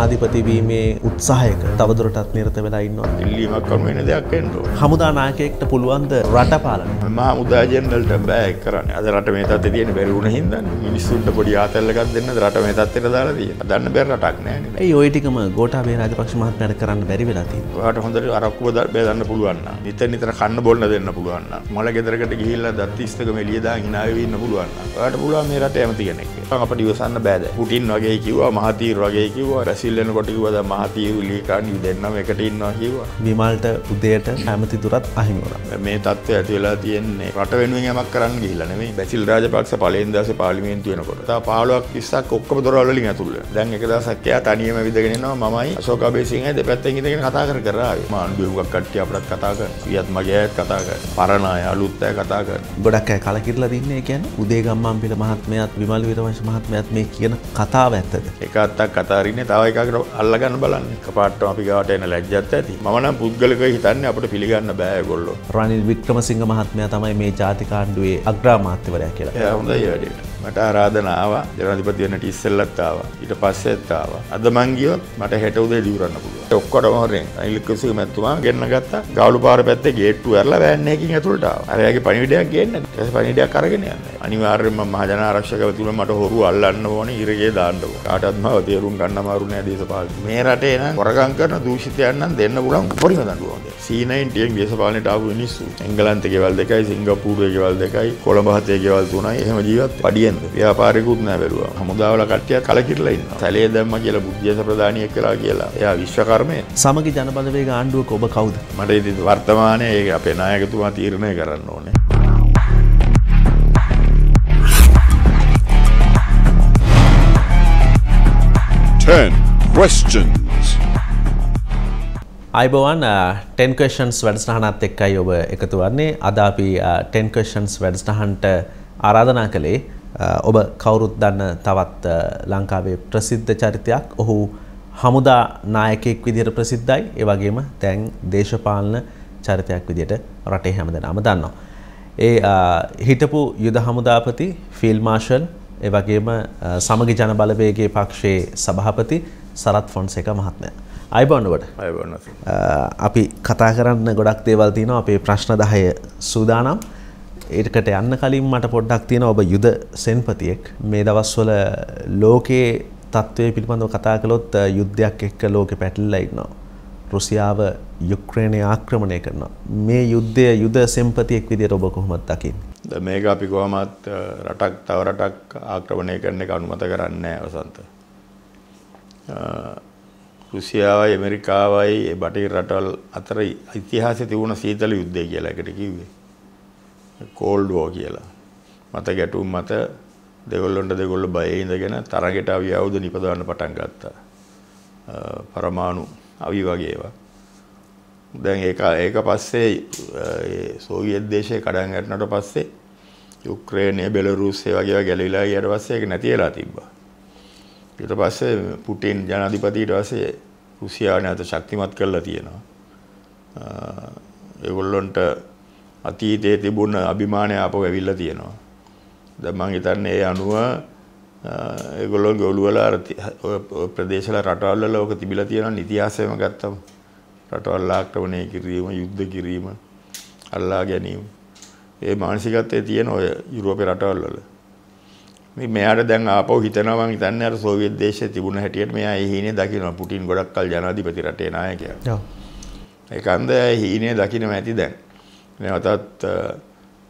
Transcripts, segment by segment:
ජනාධිපති වීමේ උත්සාහයක තවදුරටත් නිරත වෙලා ඉන්නවා. ඉල්ලීමක් කරන වෙන දෙයක් එන්න ඕන. හමුදා නායකයෙක්ට පුළුවන් ද රට පාලනය? මම හමුදා ජෙනරල්ට බෑ කරන්නේ. අද රට මේ තත්ත්වේ තියෙන බැරි වුණ හින්දා මිනිස්සුන්ට පොඩි ආතල් එකක් දෙන්නද රට මේ තත්ත්වයට දාලා තියෙන්නේ. දන්න බැරි රටක් නෑ නේ. ඒ ඔය ටිකම ගෝඨාභය රාජපක්ෂ මහත්මයාට කරන්න බැරි වෙලා තියෙනවා. ඔයාට හොඳට අරක්කුව බෙදන්න පුළුවන් නම්, නිතර නිතර කන්න බොන්න දෙන්න පුළුවන් නම්, මල ගෙදරකට ගිහිල්ලා දත් ඉස්තකම එළිය දාන් hina වෙවි ඉන්න පුළුවන් නම්, ඔයාට පුළුවන් මේ රට ඇමති කෙනෙක්. අපිට ඉවසන්න බෑද. පුටින් වගේ කිව්වා, මහතීර් වගේ කිව්වා, රැසිල් ඉසිල්ලන කොටිවද මහතය ලිකාන් දෙන්නම එකට ඉන්නවා හිවා විමල්ට උදයට හැමති දුරත් අහිමර මේ තත්ව ඇතිවෙලා තියන්නේ රට වෙනුවෙන් යමක් කරන්න ගිලනේ බැසිල් රාජපක්ෂ පලෙන්දස පාලිමේන්තු වෙනකොට පාලුවක් කිස්සක් ඔක්කම දොරවලින් ඇතුළ දැන් එකදසක්කයා තනියම විදගෙනවා මයි සෝකබේසිහ දෙපැත්තෙන් ඉගෙන කතා කර කරයි මාන්ඩුවක් කට්ටිය අපටත් කතාක වියත් මගේ ඇත් කතාක පරණය අලුත්තය කතාක ගොඩක් කලකිරලා දින්නේ කියැන උදේගම්මන් පිට මහත්මයත් විමල් විරවශ මහත්මයත් මේ කියන කතාව ඇත්තද එකත්තක් කතාරන්නේ තවයි එකකට අල්ලගන්න බලන්න කපාට අපි ගාට එන ලැජ්ජත් ඇති මන පුද්ගලක හිතන්න අපට පිළිගන්න බෑගොල්ලො රනිල් වික්‍රමසිංහ මහත්මය තමයි මේ ජාතිකාණ්ඩුවේ අග්‍රාමාත්‍යවරය කියලා හොඳ වැඩට. මට ආරාධනාව ජනාධිපති වෙන්නට ඉස්සෙල්ලත් ආවා. ඊට පස්සෙත් ආවා. අද මං ගියොත් මට හෙට උදේ ලියවරන්න පුළුවන්. ඔක්කොටම හොරෙන් අනිල් කසුගේ මැතිතුමා ගෙන්න ගත්තා. ගාලුපාර පැත්තේ ගේට්ටු ඇරලා වෑන් එකකින් ඇතුළට ආවා. අර එයාගේ පණිවිඩයක් ගේන්න. ඊට පස්සේ පණිවිඩයක් අරගෙන යනවා. අනිවාර්යයෙන්ම මහජන ආරක්ෂක මැතිතුමා මට හොරු අල්ලන්න ඕනේ, ඉරගේ දාන්න ඕනේ. කාටවත් මාව තේරුම් ගන්න අමාරු නෑ දේශපාලන. මේ රටේ නම් හොරගම් කරන දූෂිතයන් නම් දෙන්න පුළුවන් උපරිම දඬුවම. සීනයින්ටියෙන් දේශපාලනට ආපු මිනිස්සු එංගලන්තේ ගෙවල් දෙකයි සිංගප්පූරුවේ ගෙවල් දෙකයි කොළඹ හතේ ගෙවල් තුනයි එහෙම ජීවත් පඩියෙන්ද ව්‍යාපාරිකුත් නෑ බැලුවා හමුදාවල කට්ටිය කලකිරලා ඉන්නවා සැලේ දැම්ම කියලා බුද්ධියස ප්‍රදානිය කළා කියලා එයා විශ්වකර්මය සමගි ජනබලවේග ආණ්ඩුවක ඔබ කවුද මට ඉතින් වර්තමානයේ ඒක අපේ නායකතුමා තීරණය කරන්න ඕනේ Turn question අයිබවන් ටෙන්කෂන්ස් වැඩස්ටහනත් එක්කයි ඔබ එකතු වන්නේ අදාපි ටෙන්කෂන්ස් uh, වැඩස්ටහන්ට ආරාධනා කළේ uh, ඔබ කවුරුත් දන්න තවත් uh, ලංකාවේ ප්‍රසිද්ධ චරිතයක් ඔහු හමුදා නායකෙක් විදියට ප්‍රසිද්ධයි ඒවගේම තැන් දේශපාලන චරිතයක් විදියට රටේ හැම දෙනාම දන්නවා. ඒ හිටපු යුද හමුදාපති ෆිල් මාර්ශල් ඒවගේම සමගි ජන බලවේගේ පක්ෂයේ සභාපති සරත් ෆොන්සේක මහත්මයා. අයිබෝන්නවට අපි කතා කරන්න ගොඩක් දේවල් තියෙන අපේ ප්‍රශ්න දහය සූදානම් ඒකට යන්න කලින් මට පොඩ්ඩක් තියෙන ඔබ යුද සෙන්පතියෙක් මේ දවස්වල ලෝකයේ තත්ත්වය පිළිබඳව කතා කළොත් යුද්ධයක් එක්ක ලෝකෙ පැටලිලා ඉන්නවා. රුසියාව යුක්‍රේණය ආක්‍රමණය කරනවා. මේ යුද්ධය යුද සෙම්පතියෙක් විදියට ඔබ කොහොමද දකින්නේ? මේක අපි කොහොමත් රටක් තව රටක් ආක්‍රමණය කරන එක අනුමත කරන්නේ නැහැ වසන්ත. රුසියාවයි ඇමරිකාවයි ඒ බටහිර රටවල් අතර ඉතිහාසයේ තිබුණ සීතල යුද්ධය කියලා එකට කිව්වේ. කෝල්ඩ් වෝ කියලා. මත ගැටුම් මත දෙගොල්ලොන්ට දෙගොල්ලෝ බයේ ඉඳගෙන තරගයට අවි ආයුධ නිපදවන්න පටන් ගත්තා. පරමාණු අවි වගේ ඒවා. දැන් ඒක ඒක පස්සේ සෝවියට් දේශය කඩන් ගැටුණාට පස්සේ යුක්‍රේනය බෙලරුස් ඒ වගේ ඒවා ගැලවිලා ගියාට පස්සේ ඒක නැති වෙලා තිබ්බා. ඊට පස්සේ පුටින් ජනාධිපතිට පස්සේ රුසියාව නැවත ශක්තිමත් කරලා තියෙනවා. ඒගොල්ලොන්ට අතීතයේ තිබුණ අභිමානය ආපහු ඇවිල්ලා තියෙනවා. දැන් මම හිතන්නේ ඒ අනුව ඒගොල්ලෝ ගොළුවල ප්‍රදේශවල රටවල්වල ඕක තිබිලා තියෙන ඉතිහාසයම ගත්තම රටවල් ආක්‍රමණය කිරීම, යුද්ධ කිරීම, අල්ලා ගැනීම. ඒ මානසිකත්වයේ තියෙන ඔය යුරෝපේ රටවල්වල. ඉතින් මෙයාට දැන් ආපහු හිතනවා මං හිතන්නේ අර සෝවියට් දේශයේ තිබුණ හැටියට මෙයා ඒ හීනේ දකිනවා පුටින් ගොඩක් කල් ජනාධිපති රටේ නායකයා. ඔව්. ඒකන්ද හීනේ දකිනවා ඇති දැන්. නැවතත්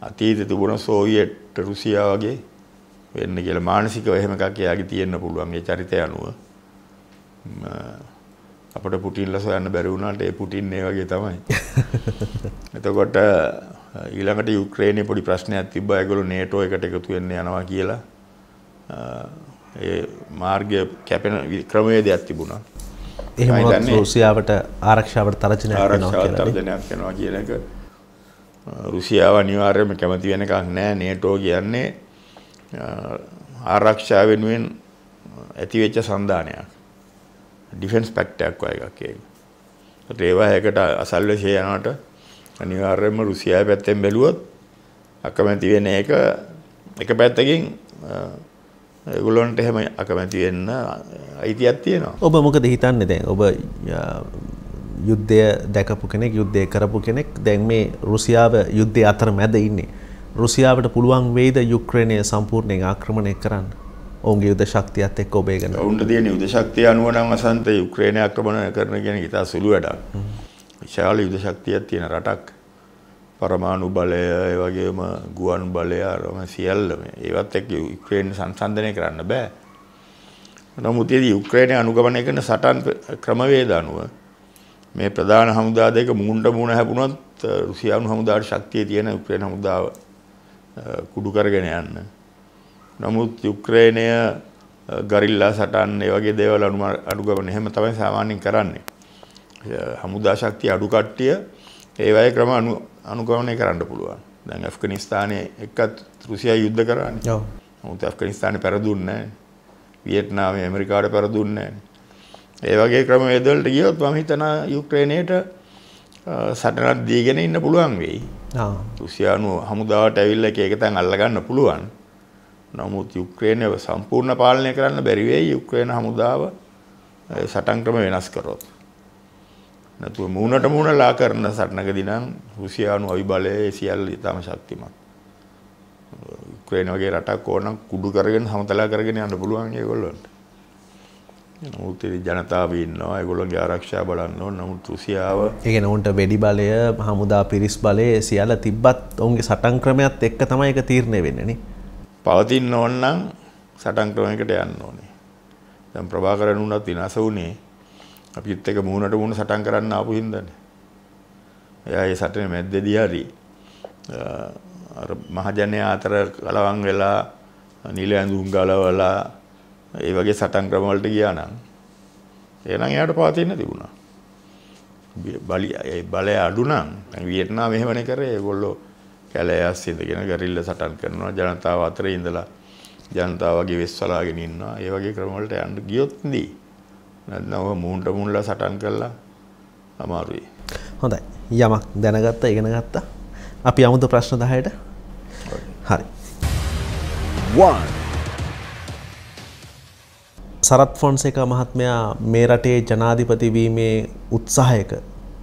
අතීතේ තිබුණ සෝවියට් රුසියාව වගේ වෙන්න කියලා මානසිකව එහෙම එකක් එයාගේ තියෙන්න පුළුවන් ඒ චරිතය අනුව. අපට පුටින්ල සොයන්න බැරි වුණාට ඒ පුටින් ඒ වගේ තමයි. එතකොට ඊළඟට යුක්‍රේනයේ පොඩි ප්‍රශ්නයක් තිබ්බා ඒගොල්ලෝ නේටෝ එකට එකතු වෙන්න යනවා කියලා. ඒ මාර්ගය කැපෙන ක්‍රමවේදයක් තිබුණා. එහෙම වුණත් රුසියාවට ආරක්ෂාවට තර්ජනයක් වෙනවා කියලා කියන එක රුසියාව අනිවාර්යයෙන්ම කැමති වෙන එකක් නෑ නේටෝ කියන්නේ ආරක්ෂාව වෙනුවෙන් ඇති වෙච්ච සන්ධානයක්. ඩිෆෙන්ස් පැක්ට් එකක් වගේ එකක් ඒක. ඒවා එකට අසල්වැසිය යනකොට අනිවාර්යයෙන්ම රුසියාව පැත්තෙන් බැලුවොත් අකමැති වෙන එක එක පැත්තකින් ගොලොන්ට එහෙම අකමැති වෙන්න අයිතියක් තියෙනවා. ඔබ මොකද හිතන්නේ දැන් ඔබ යුද්ධය දැකපු කෙනෙක් යුද්ධය කරපු කෙනෙක් දැන් මේ රුසියාව යුද්ධය අතර මැද ඉන්නේ. රුසියාවට පුළුවන් වෙයිද යුක්‍රේනය සම්පූර්ණයෙන් ආක්‍රමණය කරන්න? ඔවුන්ගේ යුද ශක්තියත් එක්ක ඔබේ ගැන. ඔවුන්ට තියෙන යුද ශක්තිය අනුව නම් අසන්ත යුක්‍රේනය ආක්‍රමණය කරන කියන එක ඉතා සුළු වැඩක්. විශාල යුද ශක්තියක් තියෙන රටක්. පරමාණු බලය ඒ වගේම ගුවන් බලය අරම සියල්ලම ඒවත් එක්ක යුක්‍රේන සංසන්දනය කරන්න බෑ. නමුත් ඒ යුක්‍රේනයේ අනුගමනය කරන සටන් ක්‍රමවේද අනුව මේ ප්‍රධාන හමුදා දෙක මුහුණට මුහුණ හැපුණොත් රුසියානු හමුදාට ශක්තිය තියෙන යුක්‍රේන හමුදාව කුඩු කරගෙන යන්න. නමුත් යුක්‍රේනය ගරිල්ලා සටන් ඒ වගේ දේවල් අනුගමනය එහෙම තමයි සාමාන්‍යයෙන් කරන්නේ. හමුදා ශක්තිය අඩු කට්ටිය ඒ වගේ ක්‍රම අනුගමනය කරන්න පුළුවන්. දැන් ඇෆ්ගනිස්තානයේ එක්කත් රුසියා යුද්ධ කරානේ. ඔව්. නමුත් ඇෆ්ගනිස්තානේ පෙරදුන්නේ නැහැ. වියට්නාමයේ ඇමරිකාවට පෙරදුන්නේ නැහැ. ඒ වගේ ක්‍රම වේදවලට ගියොත් මම හිතනවා යුක්‍රේනයට සටනක් දීගෙන ඉන්න පුළුවන් වෙයි. ආ. රුසියානු හමුදාවට ඇවිල්ලා එක එක තැන් අල්ලගන්න පුළුවන්. නමුත් යුක්‍රේනය සම්පූර්ණ පාලනය කරන්න බැරි වෙයි යුක්‍රේන හමුදාව සටන් ක්‍රම වෙනස් කරොත්. නැතුව මූණට මූණලා කරන සටනකදී නම් රුසියානු අවිබලයේ සියල්ල ඉතාම ශක්තිමත්. උක්‍රේන වගේ රටක් ඕන කුඩු කරගෙන සමතලා කරගෙන යන්න පුළුවන් ඒගොල්ලන්ට. නමුත් ඉතින් ජනතාව ඉන්නවා ඒගොල්ලන්ගේ ආරක්ෂා බලන්න ඕන. නමුත් රුසියාව ඒ කියන්නේ උන්ට වෙඩි බලය, හමුදා පිරිස් බලය සියල්ල තිබ්බත් ඔවුන්ගේ සටන් ක්‍රමයක් එක්ක තමයි ඒක තීරණය වෙන්නේ නේ. පවතින්න ඕන නම් සටන් ක්‍රමයකට යන්න ඕනේ. දැන් ප්‍රභාකරන් උනත් විනාශ වුණේ අපිත් එක මුහුණට මුහුණ සටන් කරන්න ආපු හින්දානේ. එයා ඒ සටනේ මැද්දේදී හරි අර මහජනයා අතර කලවම් වෙලා නිල ඇඳුම් ගලවලා ඒ වගේ සටන් ක්‍රම වලට ගියා නම් එහෙනම් එයාට පවතින්න තිබුණා. බලය ඒ බලය අඩු නම් වියට්නාම් එහෙමනේ කරේ ඒගොල්ලෝ කැලෑස් ඉඳගෙන ගරිල්ල සටන් කරනවා ජනතාව අතරේ ඉඳලා ජනතාවගේ වෙස් සලාගෙන ඉන්නවා. ඒ වගේ ක්‍රම වලට යන්න ගියොත් නෙදී නැත්නම් ඔය මූණට මුණලා සටන් කළා අමාරුයි. හොඳයි. යමක් දැනගත්තා, ඉගෙන ගත්තා. අපි යමුද ප්‍රශ්න 10ට? හරි. 1 සරත් ෆොන්සේක මහත්මයා මේ රටේ ජනාධිපති වීමේ උත්සාහයක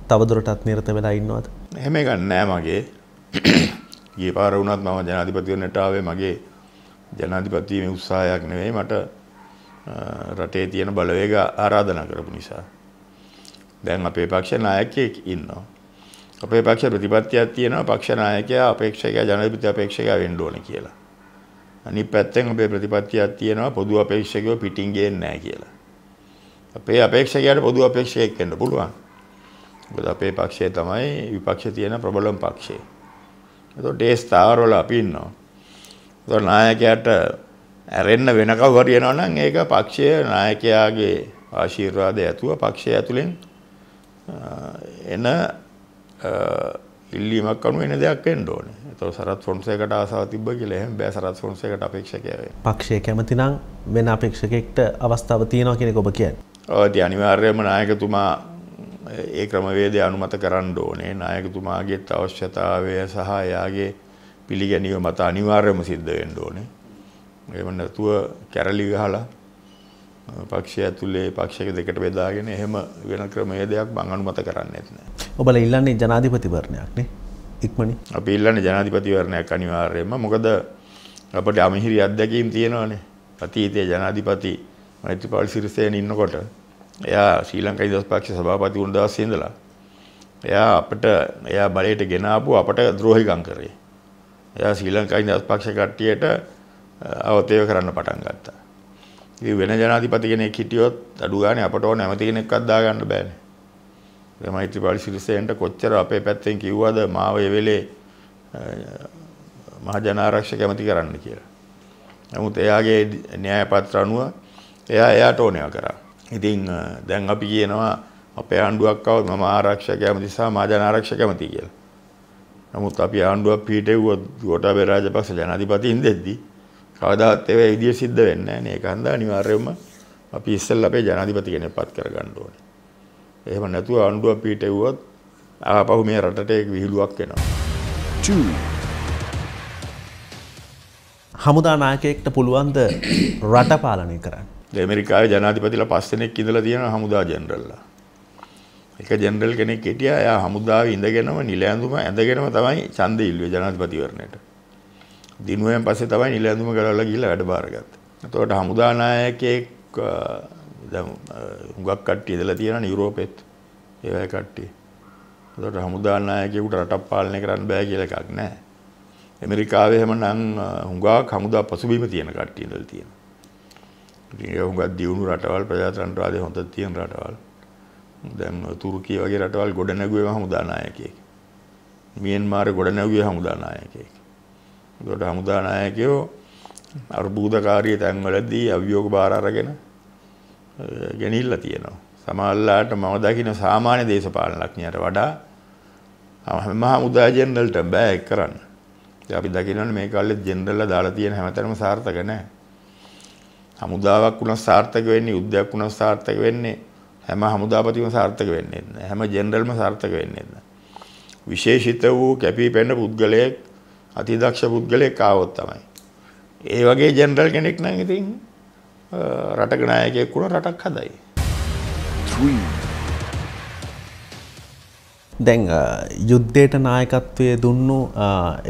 තවදුරටත් නිරත වෙලා ඉන්නවද? එහෙම එකක් නෑ මගේ. ගිය පාර වුණත් මම ජනාධිපති වෙන්නට ආවේ මගේ ජනාධිපති වීමේ උත්සාහයක් නෙවෙයි මට රටේ තියෙන බලවේග ආරාධනා කරපු නිසා. දැන් අපේ පක්ෂ නායකයෙක් ඉන්නවා. අපේ පක්ෂ ප්‍රතිපත්තියක් තියෙනවා පක්ෂ නායකයා අපේක්ෂකයා ජනාධිපති අපේක්ෂකයා වෙන්න ඕන කියලා. අනිත් පැත්තෙන් අපේ ප්‍රතිපත්තියක් තියෙනවා පොදු අපේක්ෂකයෝ පිටින් ගේන්නේ නැහැ කියලා. අපේ අපේක්ෂකයාට පොදු අපේක්ෂකයෙක් වෙන්න පුළුවන්. මොකද අපේ පක්ෂය තමයි විපක්ෂයේ තියෙන ප්‍රබලම පක්ෂය. ඒතකොට ඒ ස්ථාවරවල අපි ඉන්නවා. ඒතකොට නායකයාට ඇරෙන්න වෙන කවුරු යනවනම් ඒක පක්ෂයේ නායකයාගේ ආශිර්වාදය ඇතුව පක්ෂය ඇතුලෙන් එන ඉල්ලීමක් අනුව එන දෙයක් වෙන්න ඕනේ. ඒතකොට සරත් ෆොන්සේකට ආසාව තිබ්බ කියලා එහෙම බෑ සරත් ෆොන්සේකට අපේක්ෂකයා වෙන්න. පක්ෂය කැමති නම් වෙන අපේක්ෂකෙක්ට අවස්ථාව තියෙනවා කියන එක ඔබ කියන්නේ. ඔව් ඒ අනිවාර්යයෙන්ම නායකතුමා ඒ ක්‍රමවේදය අනුමත කරන්න ඕනේ. නායකතුමාගේ අවශ්‍යතාවය සහ එයාගේ පිළිගැනීම මත අනිවාර්යයෙන්ම සිද්ධ වෙන්න ඕනේ. එහෙම නැතුව කැරලි ගහලා පක්ෂය ඇතුලේ පක්ෂයක දෙකට බෙදාගෙන එහෙම වෙන ක්‍රමවේදයක් මම අනුමත කරන්නේත් නැහැ. ඔබලා ඉල්ලන්නේ ජනාධිපතිවරණයක් නේ? ඉක්මනින්. අපි ඉල්ලන්නේ ජනාධිපතිවරණයක් අනිවාර්යයෙන්ම. මොකද අපිට අමහිරි අත්දැකීම් තියෙනවානේ. අතීතයේ ජනාධිපති මෛත්‍රීපාල සිරිසේන ඉන්නකොට එයා ශ්‍රී ලංකා ඉදස් පක්ෂ සභාපති වුණ දවසේ ඉඳලා එයා අපිට එයා බලයට ගෙන අපට ද්‍රෝහිකම් කරේ. එයා ශ්‍රී ලංකා ඉදස් පක්ෂ කට්ටියට අවතේව කරන්න පටන් ගත්තා. ඉතින් වෙන ජනාධිපති කෙනෙක් හිටියොත් අඩු ගානේ අපට ඕන නැමති කෙනෙක්වත් දාගන්න බෑනේ. ඒ මෛත්‍රීපාල සිරිසේනට කොච්චර අපේ පැත්තෙන් කිව්වද මාව ඒ වෙලේ මහ ජනාරක්ෂක ඇමති කරන්න කියලා. නමුත් එයාගේ න්‍යාය පත්‍ර අනුව එයා එයාට ඕනේවා කරා. ඉතින් දැන් අපි කියනවා අපේ ආණ්ඩුවක් આવුවොත් මම ආරක්ෂක ඇමති සහ මහ ජනාරක්ෂක ඇමති කියලා. නමුත් අපි ආණ්ඩුවක් පිටෙව්වොත් ගෝඨාභය රාජපක්ෂ ජනාධිපති ඉඳෙද්දී කවදාත් ඒ විදිය සිද්ධ වෙන්නේ නැහැ නේ. ඒක හන්දා අනිවාර්යයෙන්ම අපි ඉස්සෙල්ලා අපේ ජනාධිපති කෙනෙක් පත් කරගන්න ඕනේ. එහෙම නැතුව ආණ්ඩුව පීටෙව්වොත් ආපහු මේ රටට ඒක විහිළුවක් වෙනවා. හමුදා නායකයෙක්ට පුළුවන්ද රට පාලනය කරන්න? ඇමරිකාවේ ජනාධිපතිලා පස් දෙනෙක් ඉඳලා තියෙන හමුදා ජෙනරල්ලා. එක ජෙනරල් කෙනෙක් හිටියා එයා හමුදාවේ ඉඳගෙනම නිල ඇඳුම ඇඳගෙනම තමයි ඡන්දය ඉල්ලුවේ ජනාධිපතිවරණයට. දිනුවෙන් පස්සේ තමයි නිල ඇඳුම ගලවලා ගිහිල්ලා වැඩ බාරගත්තේ. එතකොට හමුදා නායකයෙක් දැන් හුඟක් කට්ටිය ඉඳලා තියෙනවා යුරෝපෙත්. ඒ වගේ කට්ටිය. එතකොට හමුදා නායකයෙකුට රටක් පාලනය කරන්න බෑ කියලා එකක් නැහැ. ඇමරිකාවේ හැමනම් හුඟක් හමුදා පසුබිම තියෙන කට්ටිය ඉඳලා තියෙනවා. ඉතින් හුඟක් දියුණු රටවල් ප්‍රජාතන්ත්‍රවාදී හොඳ තියෙන රටවල්. දැන් තුර්කිය වගේ රටවල් ගොඩනැගුවේ හමුදා නායකයෙක්. මියන්මාරේ ගොඩනැගුවේ හමුදා නායකයෙක්. ඒකට හමුදා නායකයෝ අර්බුදකාරී තැන්වලදී අභියෝග බාර අරගෙන ගෙනිහිල්ලා තියෙනවා. සමහරලාට මම දකින සාමාන්‍ය දේශපාලනඥයට වඩා හැම හමුදා ජෙනරල්ට බෑ ඒක කරන්න. ඉතින් අපි දකිනවනේ මේ කාලේ ජෙනරල්ලා දාලා තියෙන හැමතැනම සාර්ථක නැහැ. හමුදාවක් වුණා සාර්ථක වෙන්නේ යුද්ධයක් වුණා සාර්ථක වෙන්නේ හැම හමුදාපතිම සාර්ථක වෙන්නේ නැහැ. හැම ජෙනරල්ම සාර්ථක වෙන්නේ නැහැ. විශේෂිත වූ කැපී පෙනෙන පුද්ගලයෙක් අතිදක්ෂ පුද්ගලයෙක් ආවොත් තමයි. ඒ වගේ ජෙනරල් කෙනෙක් නම් ඉතින් රටක නායකයෙක් වුණ රටක් හදයි. දැන් යුද්ධයට නායකත්වය දුන්නු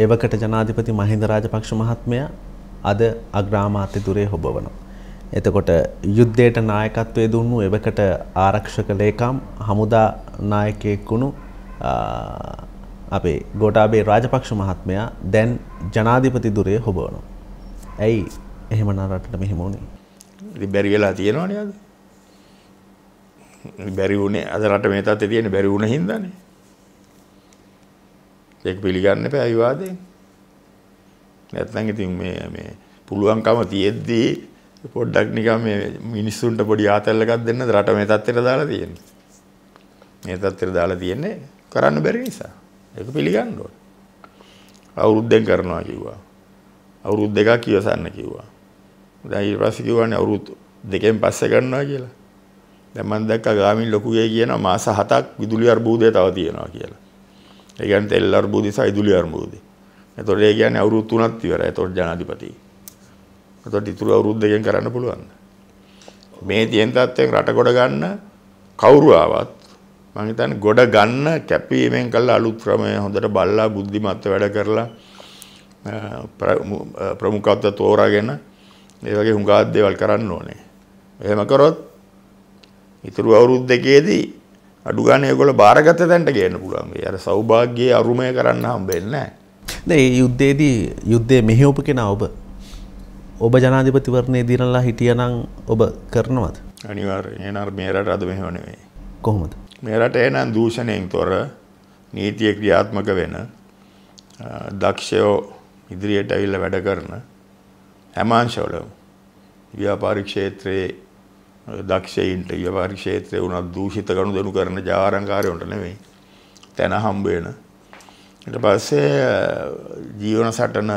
එවකට ජනාධිපති මහින්ද රාජපක්ෂ මහත්මයා අද අග්‍රාමාත්‍ය දුරේ හොබවනවා. එතකොට යුද්ධයට නායකත්වය දුන්නු එවකට ආරක්ෂක ලේකම් හමුදා නායකයෙක් වුණු අපේ ගෝටාබේ රාජපක්ෂ මහත්මයා දැන් ජනාධිපති දුරේ හොබවනවා. ඇයි එහෙම නරටට මෙහෙම වුණේ? බැරි වෙලා තියෙනවනේ අද. බැරි වුණේ අද රට මේ තත්ත්වේ තියෙන බැරි වුණ හින්දානේ. ඒක පිළිගන්න එපා අවිවාදයෙන්. නැත්නම් ඉතින් මේ මේ පුළුවන්කම තියෙද්දී පොඩ්ඩක් නිකන් මේ මිනිස්සුන්ට පොඩි ආතල් එකක් දෙන්නද රට මේ තත්ත්වයට දාලා තියෙන්නේ. මේ තත්ත්වයට දාලා තියෙන්නේ කරන්න බැරි නිසා. ඒක පිළිගන්න ඕන. අවුරුද්දෙන් කරනවා කිව්වා. අවුරුදු දෙකක් ඉවසන්න කිව්වා. දැන් ඊට පස්සේ කිව්වනේ අවුරුදු දෙකෙන් පස්සේ කරනවා කියලා. දැන් මම දැක්කා ගාමින් ලොකුගේ කියනවා මාස 7ක් විදුලි අර්බුදය තව තියෙනවා කියලා. ඒ කියන්නේ තෙල් අර්බුදය සහ විදුලි අර්බුදය. එතකොට ඒ කියන්නේ අවුරුදු 3ක් ඉවරයි. එතකොට ජනාධිපති. එතකොට ඉතුරු අවුරුදු දෙකෙන් කරන්න පුළුවන්. මේ තියෙන තත්ත්වයෙන් රට ගොඩ ගන්න කවුරු ආවත් මම හිතන්නේ ගොඩ ගන්න කැපීමෙන් කළා අලුත් ක්‍රමය හොඳට බල්ලා බුද්ධිමත්ව වැඩ කරලා ප්‍රමුඛත්ව තෝරාගෙන ඒ වගේ හුඟක් දේවල් කරන්න ඕනේ. එහෙම කරොත් ඉතුරු අවුරුද්දකේදී අඩු ගානේ ඒගොල්ලෝ බාරගත තැනට ගේන්න පුළුවන් වෙයි. අර සෞභාග්‍යයේ අරුමය කරන්න හම්බෙන්නේ නැහැ. දැන් මේ යුද්ධයේදී යුද්ධයේ මෙහෙයවපු කෙනා ඔබ ඔබ ජනාධිපතිවරණය දිනලා හිටියනම් ඔබ කරනවද? අනිවාර්යයෙන්. එනර් මේ රට අද මෙහෙම නෙවෙයි. කොහොමද? මේ රටේ නම් දූෂණයෙන් තොර නීතිය ක්‍රියාත්මක වෙන දක්ෂයෝ ඉදිරියට ඇවිල්ලා වැඩ කරන හැම අංශවලම ව්‍යාපාරික ක්ෂේත්‍රයේ දක්ෂයින්ට ව්‍යාපාරික ක්ෂේත්‍රයේ උනත් දූෂිත ගනුදෙනු කරන ජාවාරංකාරයන්ට නෙමෙයි තැන හම්බ වෙන ඊට පස්සේ ජීවන සටන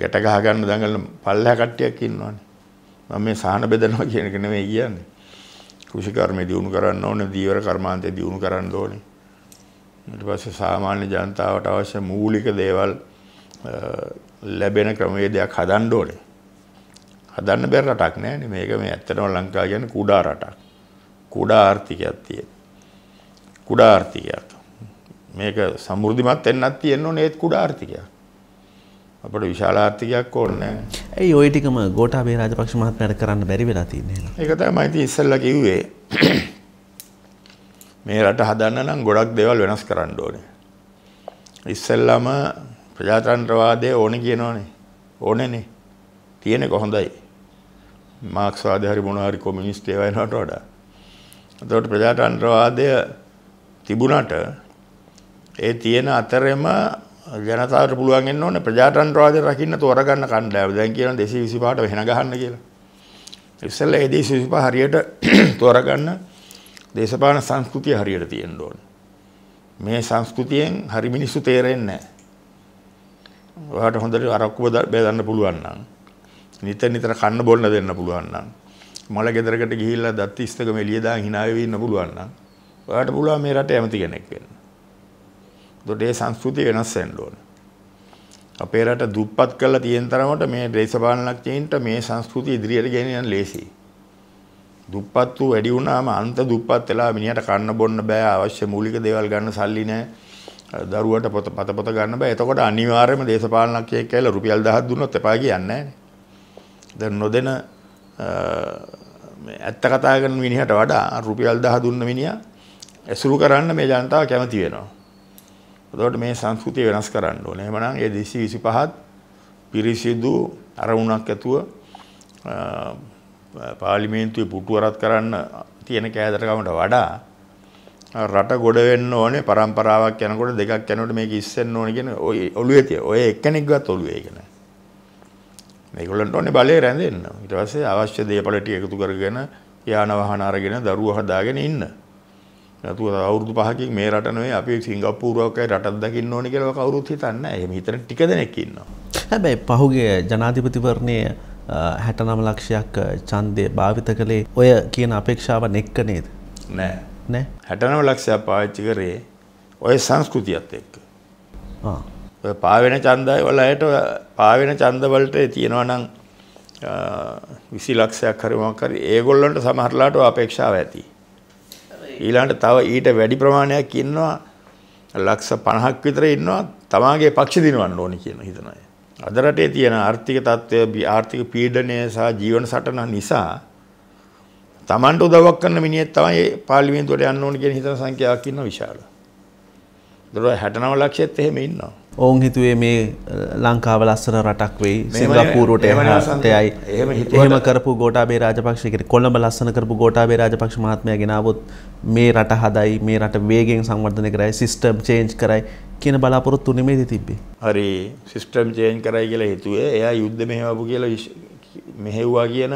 ගැට ගහ ගන්න දඟලන පල්ලෙහා කට්ටියක් ඉන්නවනේ මම මේ සාහන බෙදනවා කියන එක නෙමෙයි කියන්නේ කුෂ කර්මය දියුණු කරන්න ඕනේ, දීවර කර්මාන්තය දියුණු කරන්න ඕනේ. ඊට පස්සේ සාමාන්‍ය ජනතාවට අවශ්‍ය මූලික දේවල් ලැබෙන ක්‍රමවේදයක් හදන්න ඕනේ. හදන්න බැරි රටක් නෑනේ. මේක මේ ඇත්තටම ලංකාව කියන්නේ කුඩා රටක්. කුඩා ආර්ථිකයක් තියෙන. කුඩා ආර්ථිකයක්. මේක සමෘද්ධිමත් වෙන්නත් තියෙන්න ඕනේ ඒත් කුඩා ආර්ථිකයක්. අපට විශාලාර්ථකයක් ඕනේ ඇයි ওই ටිකම ගෝඨාභය රාජපක්ෂ මහත්මයාට කරන්න බැරි වෙලා තින්නේ නේද? ඒක තමයි මම ඉතින් ඉස්සෙල්ලා කිව්වේ. මේ රට හදන්න නම් ගොඩක් දේවල් වෙනස් කරන්න ඕනේ. ඉස්සෙල්ලාම ප්‍රජාතන්ත්‍රවාදය ඕනේ කියනෝනේ. ඕනේනේ. තියෙන්නේ කොහොඳයි. මාක්ස්වාදී හරි මොනවා හරි කොමියුනිස්ට් ඒවා එනවට වඩා. එතකොට ප්‍රජාතන්ත්‍රවාදය තිබුණට ඒ තියෙන අතරෙම ජනතාවට පුළුවන් වෙන්න ඕනේ ප්‍රජාතන්ත්‍රවාදය රකින්න තෝරගන්න කණ්ඩායම. දැන් කියනවා 225ට වෙන ගහන්න කියලා. ඉස්සෙල්ලා ඒ 225 හරියට තෝරගන්න දේශපාලන සංස්කෘතිය හරියට තියෙන්න ඕනේ. මේ සංස්කෘතියෙන් හරි මිනිස්සු තේරෙන්නේ නැහැ. ඔයාලට හොඳට අරක්කු බෙදන්න පුළුවන් නම් නිතර නිතර කන්න බොන්න දෙන්න පුළුවන් නම් මල ගෙදරකට ගිහිල්ලා දත් ඉස්තකම එළිය දාන් hina වෙවි ඉන්න පුළුවන් නම් ඔයාලට පුළුවන් මේ රටේ ඇමති කෙනෙක් වෙන්න. එතකොට ඒ සංස්කෘතිය වෙනස් වෙන්න ඕන. අපේ රට දුප්පත් කරලා තියෙන තරමට මේ දේශපාලනඥයින්ට මේ සංස්කෘතිය ඉදිරියට ගෙනියන්න ලේසියි. දුප්පත් වූ වැඩි වුණාම අන්ත දුප්පත් වෙලා මිනිහට කන්න බොන්න බෑ අවශ්‍ය මූලික දේවල් ගන්න සල්ලි නෑ. දරුවට පොත පත පොත ගන්න බෑ. එතකොට අනිවාර්යයෙන්ම දේශපාලනඥයෙක් කියලා රුපියල් 10ක් දුන්නොත් එපා කියන්නේ දැන් නොදෙන ඇත්ත කතා කරන මිනිහට වඩා රුපියල් 10 දුන්න මිනිහා ඇසුරු කරන්න මේ ජනතාව කැමති වෙනවා. එතකොට මේ සංස්කෘතිය වෙනස් කරන්න ඕනේ. එහෙමනම් ඒ 225ත් පිරිසිදු අරමුණක් ඇතුව පාර්ලිමේන්තුවේ පුටුවරත් කරන්න තියෙන කෑදරකමට වඩා රට ගොඩ වෙන්න ඕනේ પરම්පරාවක් යනකොට දෙකක් යනකොට මේක ඉස්සෙන්න ඕනේ කියන ඔය ඔළුවේ තිය. ඔය එක්කෙනෙක්වත් ඔළුවේ ඒක නෑ. මේගොල්ලන්ට ඕනේ බලේ රැඳෙන්න. ඊට පස්සේ අවශ්‍ය දේපල ටික එකතු කරගෙන යාන වාහන අරගෙන දරුවා හදාගෙන ඉන්න. නැතුව අවුරුදු පහකින් මේ රට නෙවෙයි අපි සිංගප්පූරුවකයි රටක් දකින්න ඕනේ කියලා කවුරුත් හිතන්නේ නැහැ. එහෙම හිතන ටික දෙනෙක් ඉන්නවා. හැබැයි පහුගිය ජනාධිපතිවරණයේ හැටනම ලක්ෂයක් ඡන්දය භාවිත කළේ ඔය කියන අපේක්ෂාව නෙක්ක නේද? නෑ. නෑ. හැටනම ලක්ෂයක් පාවිච්චි කරේ ඔය සංස්කෘතියත් එක්ක. ආ. ඔය පාවෙන ඡන්දය වලයට පාවෙන ඡන්ද වලට තියෙනවා නම් විසි ලක්ෂයක් හරි මොකක් හරි ඒගොල්ලන්ට සමහරලාට අපේක්ෂාව ඇති. ඊළඟට තව ඊට වැඩි ප්‍රමාණයක් ඉන්නවා ලක්ෂ 50ක් විතර ඉන්නවා තමාගේ පක්ෂ දිනවන්න ඕනි කියන හිතන අය. අද රටේ තියෙන ආර්ථික තත්ත්වය ආර්ථික පීඩනය සහ ජීවන සටන නිසා තමන්ට උදව්වක් කරන මිනිහෙක් තමයි පාර්ලිමේන්තුවට යන්න ඕනි කියන හිතන සංඛ්‍යාවක් ඉන්නවා විශාල. දොර 69 ලක්ෂෙත් එහෙම ඉන්නවා. ඔවුන් හිතුවේ මේ ලංකාව ලස්සන රටක් වෙයි සිංගප්පූරුවට යයි එහෙම කරපු ගෝටාබේ රාජපක්ෂ කෙනෙක් කොළඹ ලස්සන කරපු ගෝටාබේ රාජපක්ෂ මහත්මයා ගෙනාවොත් මේ රට හදයි මේ රට වේගෙන් සංවර්ධනය කරයි සිස්ටම් චේන්ජ් කරයි කියන බලාපොරොත්තු නෙමේද තිබ්බේ. හරි සිස්ටම් චේන්ජ් කරයි කියලා හිතුවේ එයා යුද්ධ මෙහෙවපු කියලා මෙහෙව්වා කියන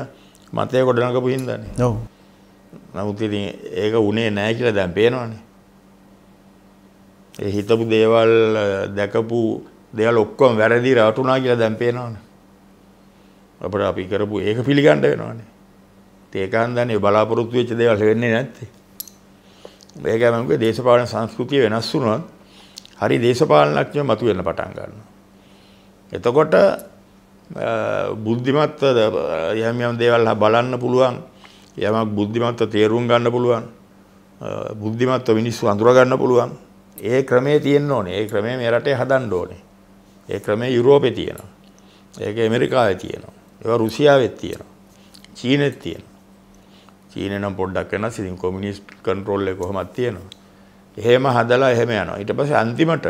මතය ගොඩනගපු හින්දානේ. ඔව්. නමුත් ඉතින් ඒක උනේ නැහැ කියලා දැන් පේනවනේ. ඒ හිතපු දේවල් දැකපු දේවල් ඔක්කොම වැරදි රවටුණා කියලා දැන් පේනවනේ. අපිට අපි කරපු ඒක පිළිගන්න වෙනවනේ. ඒකෙන් දැන් බලාපොරොත්තු වෙච්ච දේවල් වෙන්නේ නැත්තේ. ඒගමගේ දේශපාලන සංස්කෘතිය වෙනස් වුණොත් හරි දේශපාලනඥයෝ මතුවෙන්න පටන් ගන්නවා. එතකොට බුද්ධිමත් යම් යම් දේවල් බලන්න පුළුවන් යමක් බුද්ධිමත්ව තේරුම් ගන්න පුළුවන් බුද්ධිමත්ව මිනිස්සු අඳුර ගන්න පුළුවන් ඒ ක්‍රමේ තියෙන්න ඕනේ ඒ ක්‍රමේ මේ රටේ හදන්න ඕනේ ඒ ක්‍රමේ යුරෝපේ තියෙනවා ඒක ඇමරිකාවේ තියෙනවා ඒවා රුසියාවෙත් තියෙනවා චීනෙත් තියෙනවා චීන නම් පොඩ්ඩක් වෙනස්. ඉතින් කොමියුනිස්ට් කන්ට්‍රෝල් එක කොහොමද තියෙනවා. එහෙම හදලා එහෙම යනවා. ඊට පස්සේ අන්තිමට